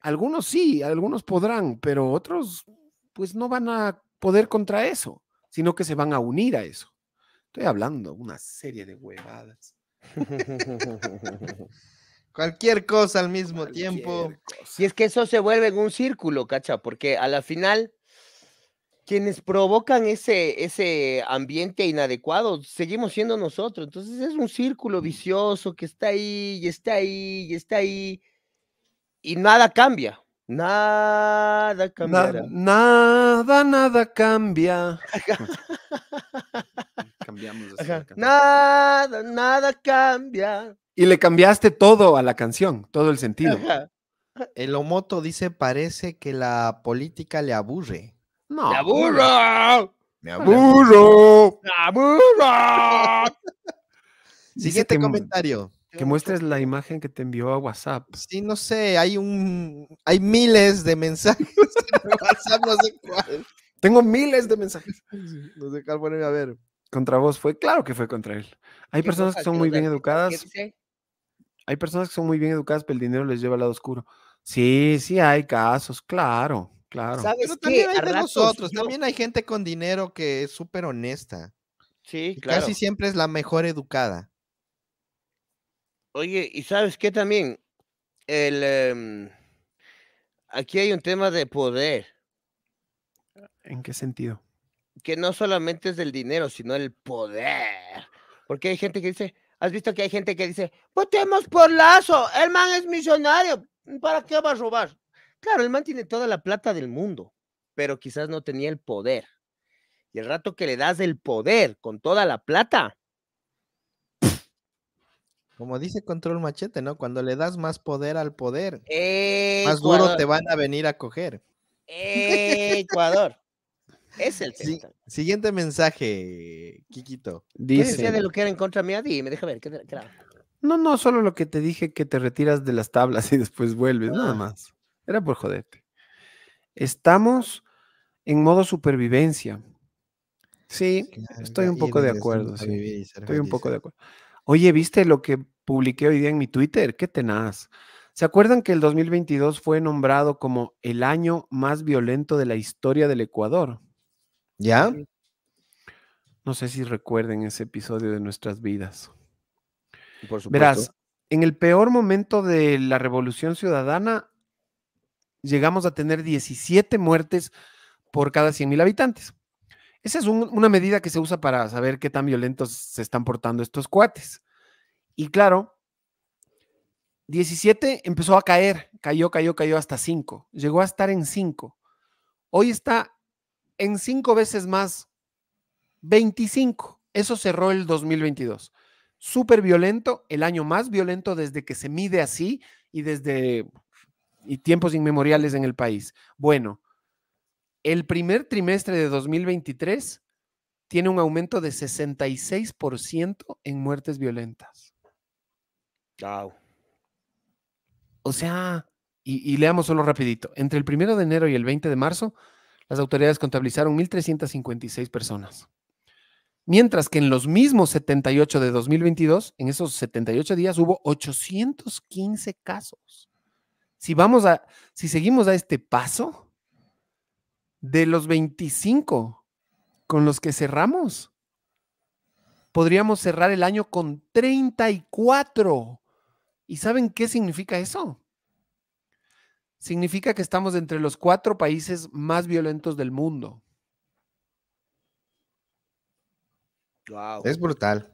Algunos sí, algunos podrán, pero otros pues no van a poder contra eso, sino que se van a unir a eso. Estoy hablando una serie de huevadas. Cualquier cosa al mismo tiempo. Y es que eso se vuelve en un círculo, cacha, porque a la final quienes provocan ese, ese ambiente inadecuado, seguimos siendo nosotros. Entonces es un círculo mm. vicioso que está ahí y está ahí y está ahí y nada cambia. Nada cambia. nada, nada cambia. Cambiamos. nada, nada cambia. Y le cambiaste todo a la canción, todo el sentido. El Omoto dice, parece que la política le aburre. No. ¡Me aburro! ¡Me aburro! ¡Me aburro! Siguiente comentario. Que muestres la imagen que te envió a WhatsApp. Sí, no sé, hay un hay miles de mensajes Tengo miles de mensajes. No sé cuál a ver. Contra vos fue, claro que fue contra él. Hay personas que son muy bien educadas. Hay personas que son muy bien educadas, pero el dinero les lleva al lado oscuro. Sí, sí hay casos, claro. Claro. ¿Sabes Pero también hay de nosotros, también hay gente con dinero que es súper honesta. Sí, claro. Casi siempre es la mejor educada. Oye, ¿y sabes qué también? El, em, aquí hay un tema de poder. ¿En qué sentido? Que no solamente es del dinero, sino el poder. Porque hay gente que dice, has visto que hay gente que dice, votemos por Lazo, el man es misionario ¿para qué va a robar? Claro, el man tiene toda la plata del mundo, pero quizás no tenía el poder. Y el rato que le das el poder con toda la plata. Como dice Control Machete, ¿no? Cuando le das más poder al poder, eh, más duro te van a venir a coger. Eh, Ecuador. Es el Siguiente mensaje, Kikito. Dice. de lo que era en contra mía? Dime, deja ver. No, no, solo lo que te dije que te retiras de las tablas y después vuelves, nada ah. más. Era por jodete. Estamos en modo supervivencia. Sí, estoy un poco de acuerdo. Estoy un poco de acuerdo. Oye, ¿viste lo que publiqué hoy día en mi Twitter? Qué tenaz. ¿Se acuerdan que el 2022 fue nombrado como el año más violento de la historia del Ecuador? ¿Ya? No sé si recuerden ese episodio de nuestras vidas. Verás, en el peor momento de la revolución ciudadana, llegamos a tener 17 muertes por cada 100.000 habitantes. Esa es una medida que se usa para saber qué tan violentos se están portando estos cuates. Y claro, 17 empezó a caer, cayó, cayó, cayó hasta 5, llegó a estar en 5. Hoy está en 5 veces más, 25. Eso cerró el 2022. Súper violento, el año más violento desde que se mide así y desde y tiempos inmemoriales en el país. Bueno, el primer trimestre de 2023 tiene un aumento de 66% en muertes violentas. O sea, y, leamos solo rapidito. Entre el primero de enero y el 20 de marzo, las autoridades contabilizaron 1.356 personas. Mientras que en los mismos 78 de 2022, en esos 78 días, hubo 815 casos. Si vamos a, si seguimos a este paso, de los 25 con los que cerramos, podríamos cerrar el año con 34. ¿Y saben qué significa eso? Significa que estamos entre los cuatro países más violentos del mundo. Es brutal.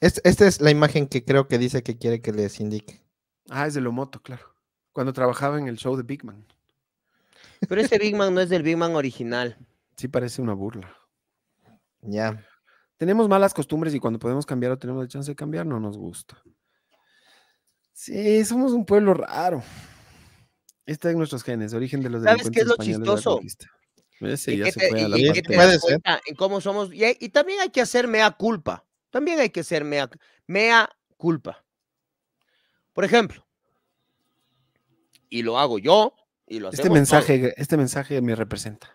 esta es la imagen que creo que dice que quiere que les indique. Ah, es de Lomoto, claro. Cuando trabajaba en el show de Big Man. Pero ese Big Man no es del Big Man original. Sí, parece una burla. Ya. Tenemos malas costumbres y cuando podemos cambiar o tenemos la chance de cambiar, no nos gusta. Sí, somos un pueblo raro. Está en nuestros genes, origen de los ¿Sabes qué es lo chistoso? En cómo somos. Y, y, también hay que hacer mea culpa. También hay que hacer mea, mea culpa. Por ejemplo, y lo hago yo. Y lo este, mensaje, este mensaje me representa.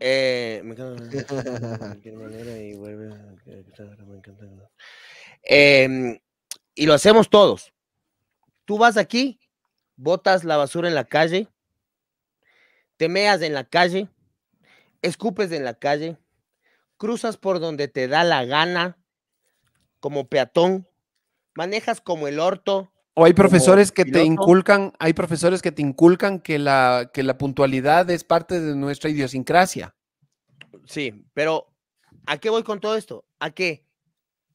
Eh, me encanta. Em, y lo hacemos todos. Tú vas aquí, botas la basura en la calle, te meas en la calle, escupes en la calle, cruzas por donde te da la gana como peatón, manejas como el orto, o hay profesores que te inculcan, hay profesores que te inculcan que la, que la puntualidad es parte de nuestra idiosincrasia. Sí, pero ¿a qué voy con todo esto? ¿A qué?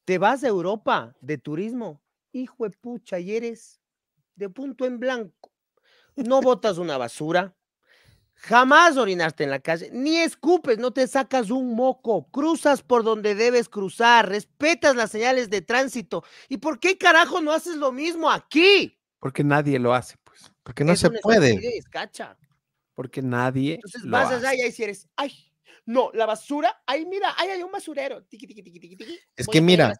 Te vas a Europa de turismo, hijo de pucha, y eres de punto en blanco. No botas una basura, Jamás orinaste en la calle, ni escupes, no te sacas un moco, cruzas por donde debes cruzar, respetas las señales de tránsito. ¿Y por qué carajo no haces lo mismo aquí? Porque nadie lo hace, pues. Porque no se puede. Porque nadie. Entonces lo vas hace. allá y ahí si eres, ay, no, la basura, ahí mira, ahí hay un basurero. Tiki, es que mira,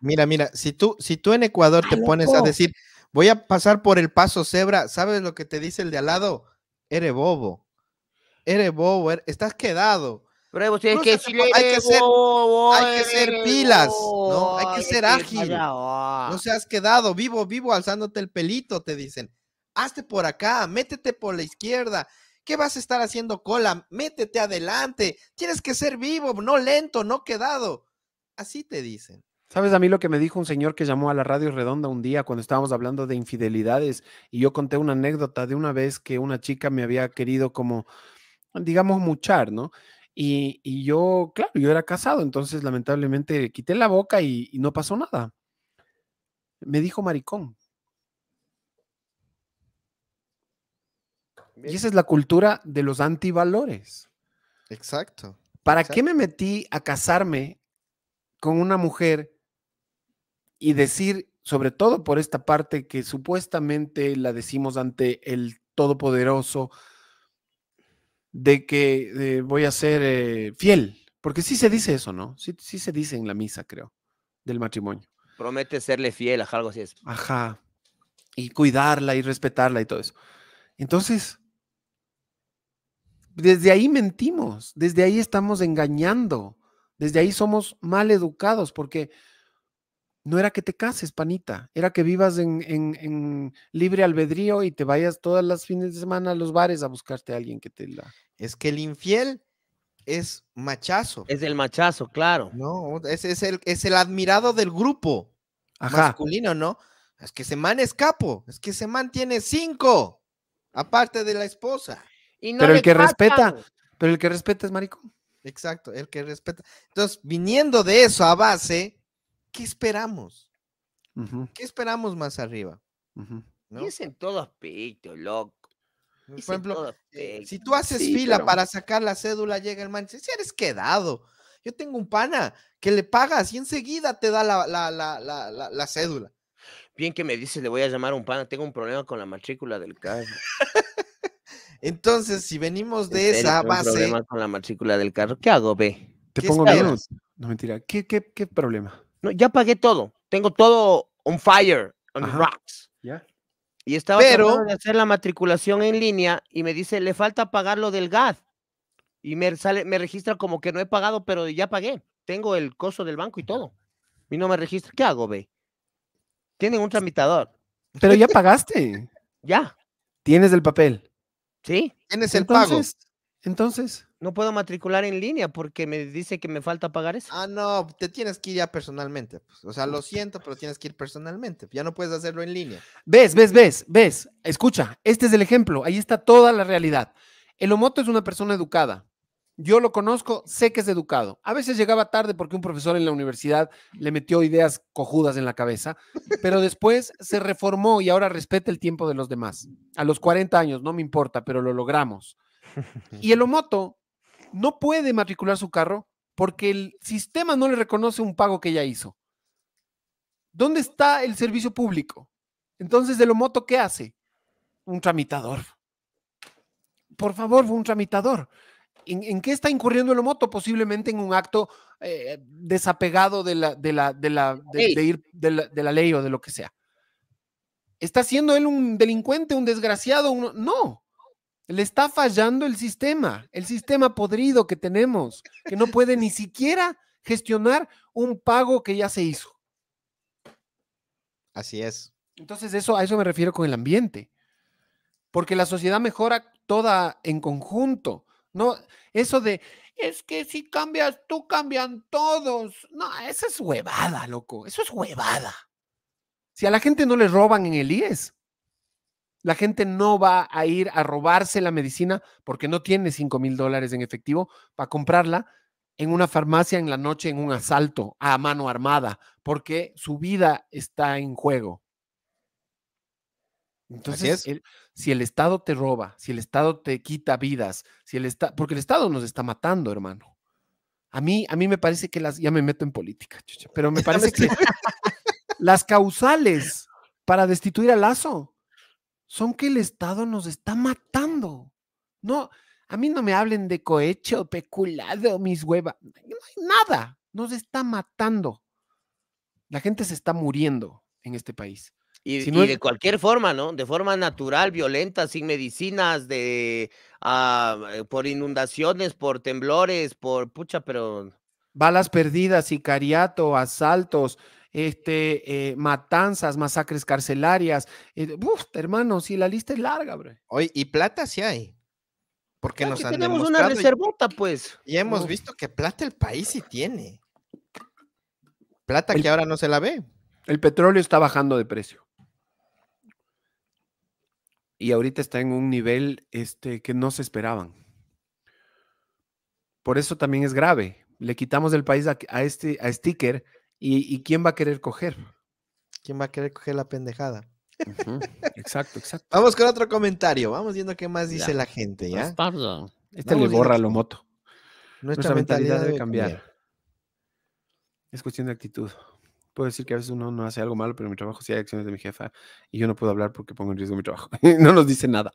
mira, mira, si tú, si tú en Ecuador te pones a decir, voy a pasar por el paso cebra, ¿sabes lo que te dice el de al lado? eres bobo. Eres bobo, er, estás quedado. hay, que ser, pilas, ¿no? Hay que ser ágil. No se has quedado vivo, vivo, alzándote el pelito, te dicen. Hazte por acá, métete por la izquierda. ¿Qué vas a estar haciendo cola? Métete adelante. Tienes que ser vivo, no lento, no quedado. Así te dicen. ¿Sabes a mí lo que me dijo un señor que llamó a la radio redonda un día cuando estábamos hablando de infidelidades y yo conté una anécdota de una vez que una chica me había querido como, digamos, muchar, ¿no? Y, yo, claro, yo era casado, entonces lamentablemente quité la boca y, no pasó nada. Me dijo maricón. Y esa es la cultura de los antivalores. Exacto. ¿Para qué me metí a casarme con una mujer y decir, sobre todo por esta parte que supuestamente la decimos ante el Todopoderoso, de que eh, voy a ser eh, fiel, porque sí se dice eso, ¿no? Sí, sí se dice en la misa, creo, del matrimonio. Promete serle fiel, a algo así es. Ajá. Y cuidarla y respetarla y todo eso. Entonces, desde ahí mentimos, desde ahí estamos engañando, desde ahí somos mal educados, porque no era que te cases, panita, era que vivas en, libre albedrío y te vayas todas las fines de semana a los bares a buscarte a alguien que te la... Es que el infiel es machazo. Es el machazo, claro. No, es, es, el, es el, admirado del grupo masculino, ¿no? Es que se man es capo, es que se mantiene tiene cinco, aparte de la esposa. Y pero el que respeta, pero el que respeta es maricón. Exacto, el que respeta. Entonces, viniendo de eso a base ¿qué esperamos? ¿Qué esperamos más arriba? Es en todo aspecto, loco. Por ejemplo, eh, si tú haces fila para sacar la cédula, llega el man, si eres quedado. Yo tengo un pana que le pagas y enseguida te da la, la, cédula. Bien que me dices, le voy a llamar a un pana, tengo un problema con la matrícula del carro. Entonces, si venimos de esa base. problema con la matrícula del carro, ¿qué hago, B? Te pongo menos. No mentira. ¿Qué, qué, qué problema? No, ya pagué todo. Tengo todo on fire, on rocks. Y estaba tratando de hacer la matriculación en línea y me dice, le falta pagar lo del gas. Y me, sale, me registra como que no he pagado, pero ya pagué. Tengo el costo del banco y todo. Y no me registra. ¿Qué hago, ve? Tienen un tramitador. Pero ya pagaste. ya. Tienes el papel. Sí. Tienes el pago. Entonces no puedo matricular en línea porque me dice que me falta pagar eso. Ah, no, te tienes que ir ya personalmente. Pues, o sea, lo siento, pero tienes que ir personalmente. Ya no puedes hacerlo en línea. Ves, ves, ves, ves. Escucha, este es el ejemplo. Ahí está toda la realidad. El Omoto es una persona educada. Yo lo conozco, sé que es educado. A veces llegaba tarde porque un profesor en la universidad le metió ideas cojudas en la cabeza, pero después se reformó y ahora respeta el tiempo de los demás. A los 40 años, no me importa, pero lo logramos. Y el Omoto no puede matricular su carro porque el sistema no le reconoce un pago que ya hizo. ¿Dónde está el servicio público? Entonces, de lo moto, ¿qué hace? Un tramitador. Por favor, un tramitador. ¿En, qué está incurriendo el moto? Posiblemente en un acto eh, desapegado de la, de, la, de, la, de, ir, de la ley o de lo que sea. ¿Está siendo él un delincuente, un desgraciado? Un... No. Le está fallando el sistema, el sistema podrido que tenemos, que no puede ni siquiera gestionar un pago que ya se hizo. Así es. Entonces, eso, a eso me refiero con el ambiente. Porque la sociedad mejora toda en conjunto. No, eso de es que si cambias tú, cambian todos. No, eso es huevada, loco. Eso es huevada. Si a la gente no le roban en el IES, la gente no va a ir a robarse la medicina porque no tiene 5 mil dólares en efectivo para comprarla en una farmacia en la noche en un asalto a mano armada porque su vida está en juego. Entonces, si el Estado te roba, si el Estado te quita vidas, si el Estado, porque el Estado nos está matando, hermano. A mí, a mí me parece que las, ya me meto en política, pero me parece que las causales para destituir a Lazo son que el Estado nos está matando. No, a mí no me hablen de cohecho, peculado, mis huevas. No hay nada. Nos está matando. La gente se está muriendo en este país. Y, de cualquier forma, ¿no? De forma natural, violenta, sin medicinas, de ah, eh, por inundaciones, por temblores, por pucha, pero. Balas perdidas, sicariato, asaltos, este, eh, matanzas, masacres carcelarias. uf, hermano, si la lista es larga, bro. y plata sí hay. Porque nos tenemos una reserva pues. Y hemos visto que plata el país sí tiene. Plata que ahora no se la ve. El petróleo está bajando de precio. Y ahorita está en un nivel este, que no se esperaban. Por eso también es grave. Le quitamos del país a este a sticker ¿Y, quién va a querer coger? ¿Quién va a querer coger la pendejada? Exacto, exacto. Vamos con otro comentario. Vamos viendo qué más dice la gente, ¿ya? Este le borra lo moto. Nuestra, mentalidad, debe cambiar. Es cuestión de actitud. Puedo decir que a veces uno no hace algo malo, pero en mi trabajo sí hay acciones de mi jefa y yo no puedo hablar porque pongo en riesgo mi trabajo. no nos dice nada.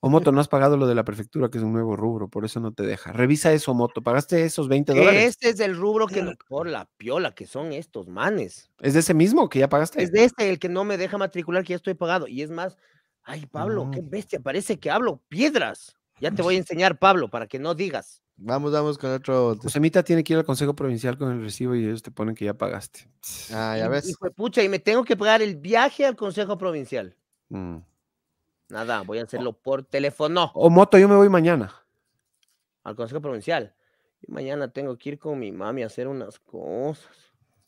O moto no has pagado lo de la prefectura, que es un nuevo rubro, por eso no te deja. Revisa eso, moto ¿Pagaste esos 20 dólares? Este es el rubro que por la piola, que son estos manes. ¿Es de ese mismo que ya pagaste? Es de este, el que no me deja matricular, que ya estoy pagado. Y es más, ay, Pablo, qué bestia, parece que hablo piedras. Ya te voy a enseñar, Pablo, para que no digas. Vamos, vamos con otro. semita tiene que ir al Consejo Provincial con el recibo y ellos te ponen que ya pagaste. Ah, ya ves. pucha, y me tengo que pagar el viaje al Consejo Provincial. Mm. Nada, voy a hacerlo por teléfono. O moto, yo me voy mañana. Al Consejo Provincial. Y mañana tengo que ir con mi mami a hacer unas cosas.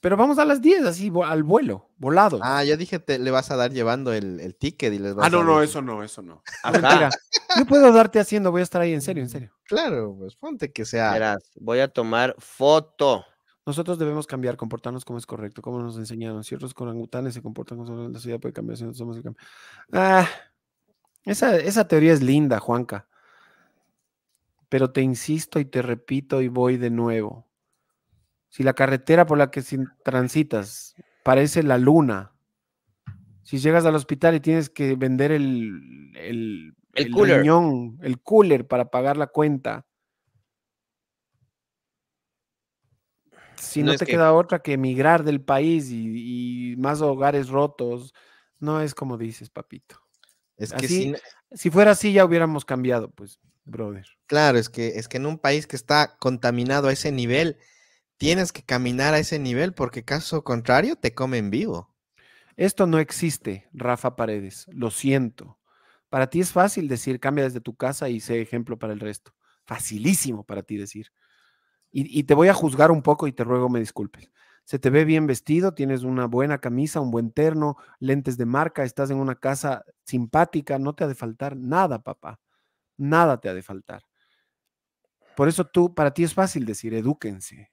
Pero vamos a las 10, así, al vuelo, volado. Ah, ya dije, le vas a dar llevando el, ticket y les vas ah, a Ah, no, no, eso no, eso no. Mentira, yo puedo darte haciendo, voy a estar ahí, en serio, en serio. Claro, pues ponte que sea. Verás, voy a tomar foto. Nosotros debemos cambiar, comportarnos como es correcto, como nos enseñaron. Ciertos orangutanes se comportan como la ciudad puede cambiar si nosotros somos el cambio. Ah, esa, teoría es linda, Juanca. Pero te insisto y te repito y voy de nuevo. Si la carretera por la que transitas parece la luna, si llegas al hospital y tienes que vender el, el, el, cooler. Riñón, el cooler para pagar la cuenta, si no, te queda otra que emigrar del país y, más hogares rotos, no es como dices, papito. Es que si... fuera así ya hubiéramos cambiado, pues, brother. Claro, es que, es que en un país que está contaminado a ese nivel, tienes que caminar a ese nivel porque caso contrario te comen vivo. Esto no existe, Rafa Paredes, lo siento. Para ti es fácil decir cambia desde tu casa y sé ejemplo para el resto. Facilísimo para ti decir. Y, y te voy a juzgar un poco y te ruego me disculpes se te ve bien vestido, tienes una buena camisa, un buen terno, lentes de marca, estás en una casa simpática, no te ha de faltar nada, papá. Nada te ha de faltar. Por eso tú, para ti es fácil decir, edúquense.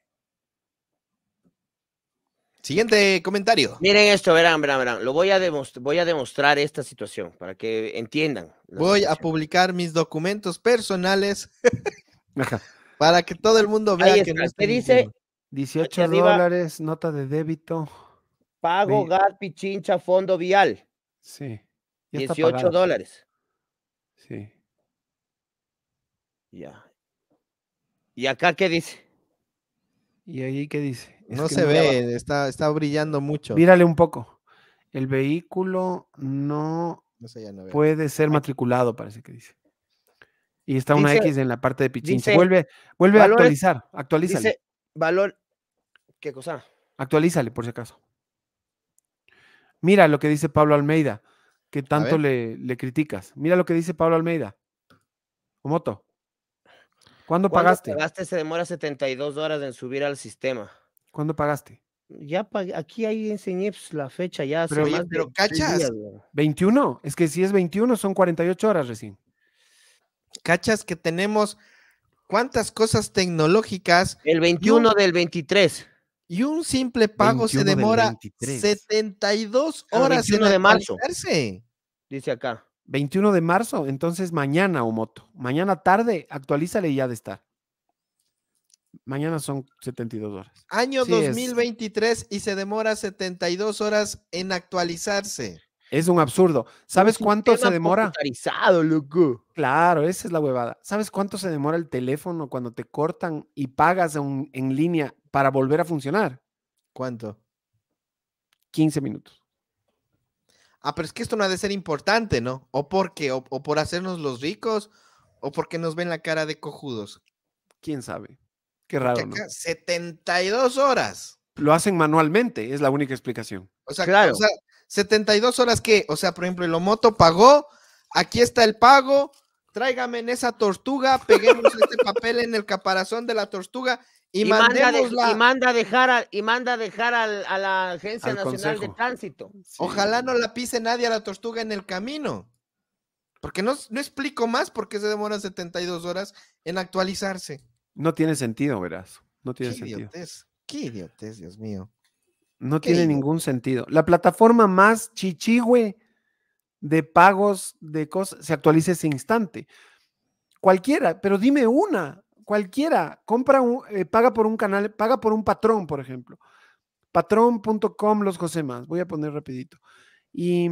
Siguiente comentario. Miren esto, verán, verán, verán. Lo voy a, voy a demostrar esta situación para que entiendan. Voy a publicar mis documentos personales para que todo el mundo vea que no dice 18 dólares, nota de débito. Pago, gas, pichincha, fondo vial. Sí. 18 dólares. Sí. Ya. ¿Y acá qué dice? ¿Y ahí qué dice? no se ve, está, brillando mucho. Mírale un poco. El vehículo no, puede ser matriculado, parece que dice. Y está una X en la parte de Pichincha. vuelve vuelve a actualizar, Actualízale valor. ¿Qué cosa? Actualízale, por si acaso. Mira lo que dice Pablo Almeida, que tanto le, criticas. Mira lo que dice Pablo Almeida. Omoto, ¿cuándo, pagaste? pagaste? Se demora 72 horas en subir al sistema. ¿Cuándo pagaste? Ya aquí hay en la fecha ya. Pero, pero cachas. 21, es que si es 21 son 48 horas recién. Cachas que tenemos ¿Cuántas cosas tecnológicas? El 21 del 23. Y un simple pago se demora 72 ah, horas en de Dice acá. 21 de marzo, entonces mañana, moto Mañana tarde, actualízale y ya de estar. Mañana son 72 horas. Año 2023 y se demora 72 horas en actualizarse. Es un absurdo. ¿Sabes cuánto se demora? Claro, esa es la huevada. ¿Sabes cuánto se demora el teléfono cuando te cortan y pagas en línea para volver a funcionar? ¿Cuánto? 15 minutos. Ah, pero es que esto no ha de ser importante, ¿no? O porque, o, por hacernos los ricos, o porque nos ven la cara de cojudos. ¿Quién sabe? Qué raro. ¿no? 72 horas. Lo hacen manualmente, es la única explicación. O sea, claro. 72 horas que, o sea, por ejemplo, el Omoto pagó, aquí está el pago, tráigame en esa tortuga, peguemos este papel en el caparazón de la tortuga y, manda, y manda, dejar a, y manda dejar a la Agencia Nacional de Tránsito. Ojalá no la pise nadie a la tortuga en el camino. Porque no, explico más por qué se demora 72 horas en actualizarse. No tiene sentido, verás. No tiene qué sentido. qué idiotez, Dios mío. No tiene ningún sentido. La plataforma más chichigüe de pagos de cosas se actualiza ese instante. Cualquiera, pero dime una, cualquiera, compra un, eh, paga por un canal, paga por un patrón, por ejemplo. Patrón.com los José más, voy a poner rapidito. Y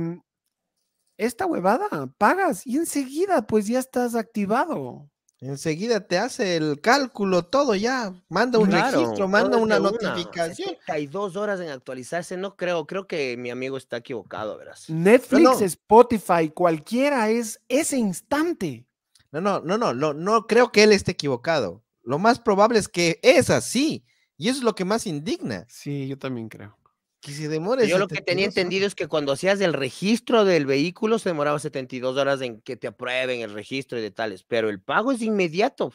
esta huevada, pagas y enseguida pues ya estás activado. Enseguida te hace el cálculo, todo ya. Manda un registro, manda una notificación. Hay 72 horas en actualizarse, no creo. Creo que mi amigo está equivocado, verás. Netflix, Spotify, cualquiera es ese instante. No, no, no, no, no, no creo que él esté equivocado. Lo más probable es que es así. Y eso es lo que más indigna. Sí, yo también creo. Yo lo que tenía entendido es que cuando hacías el registro del vehículo se demoraba 72 horas en que te aprueben el registro y de tales, pero el pago es inmediato.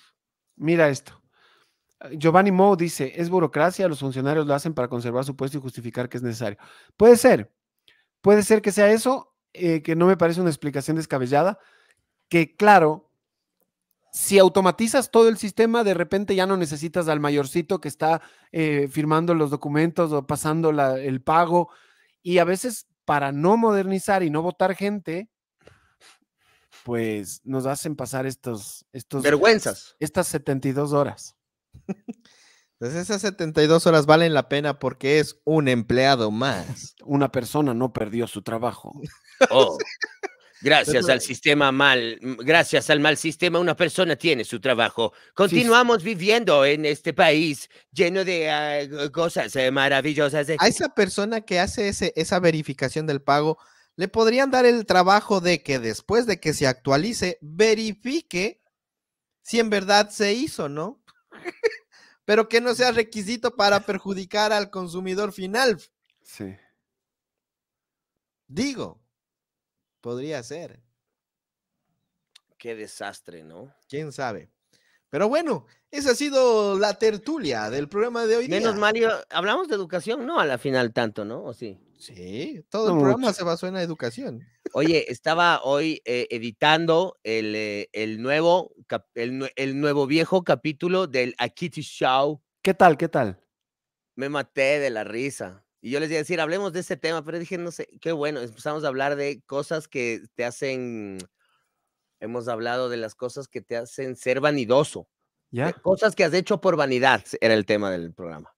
Mira esto. Giovanni Mo dice, es burocracia, los funcionarios lo hacen para conservar su puesto y justificar que es necesario. Puede ser, puede ser que sea eso, eh, que no me parece una explicación descabellada, que claro, si automatizas todo el sistema, de repente ya no necesitas al mayorcito que está eh, firmando los documentos o pasando el pago. Y a veces, para no modernizar y no votar gente, pues nos hacen pasar estos... estos Vergüenzas. Estas 72 horas. Entonces pues esas 72 horas valen la pena porque es un empleado más. Una persona no perdió su trabajo. Oh. Gracias al sistema mal, mm, gracias al mal sistema, una persona tiene su trabajo. Continuamos viviendo en este país lleno de ah, cosas eh, maravillosas. A esa persona que hace esa verificación del pago, le podrían dar el trabajo de que después de que se actualice, verifique si en verdad se hizo, ¿no? Pero que no sea requisito para perjudicar al consumidor final. Sí. Digo. Podría ser. Qué desastre, ¿no? ¿Quién sabe? Pero bueno, esa ha sido la tertulia del programa de hoy. Menos Mario, hablamos de educación, no a la final tanto, ¿no? ¿O sí? Sí, todo el programa se basó en la educación. Oye, estaba hoy eh, editando el, eh, nuevo, el, nuevo viejo capítulo del Akiti Show. ¿Qué tal? ¿Qué tal? Me maté de la risa. Y yo les iba a decir, hablemos de ese tema, pero dije, no sé, qué bueno, empezamos a hablar de cosas que te hacen, hemos hablado de las cosas que te hacen ser vanidoso. ¿Ya? Cosas que has hecho por vanidad, era el tema del programa.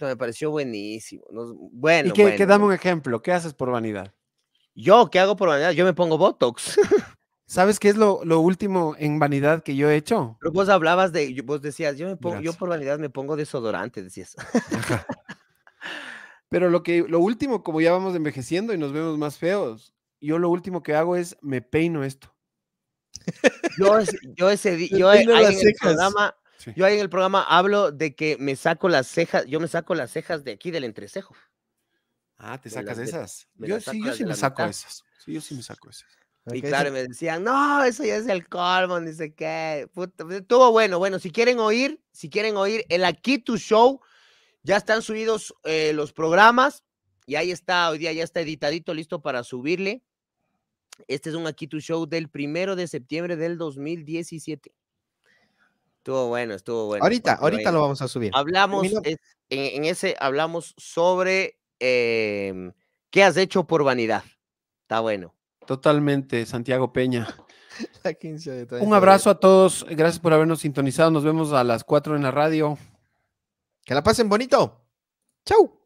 me pareció buenísimo. bueno. Y que, dame un ejemplo, ¿qué haces por vanidad? Yo, ¿qué hago por vanidad? Yo me pongo Botox. ¿Sabes qué es lo, último en vanidad que yo he hecho? vos hablabas de, vos decías, yo, me pongo, yo por vanidad me pongo desodorante, decías. Pero lo, que, lo último, como ya vamos envejeciendo y nos vemos más feos, yo lo último que hago es me peino esto. Yo, ese yo ahí en el programa, yo ahí en el programa hablo de que me saco las cejas, yo me saco las cejas de aquí del entrecejo. Ah, te sacas esas. yo, sí, yo sí me saco esas. Sí, yo sí me saco esas. Y claro, me decían, no, eso ya es el colmo, dice que, Todo bueno, bueno, si quieren oír, si quieren oír el Aquí Tu Show, ya están subidos eh, los programas y ahí está, hoy día ya está editadito, listo para subirle. Este es un Aquí Tu Show del primero de septiembre del 2017. Estuvo bueno, estuvo bueno. Ahorita, ahorita lo vamos a subir. Hablamos, en, ese hablamos sobre em, qué has hecho por vanidad. Está bueno. Totalmente, Santiago Peña. Un abrazo a todos, gracias por habernos sintonizado. Nos vemos a las 4 en la radio. Que la pasen bonito. Chau.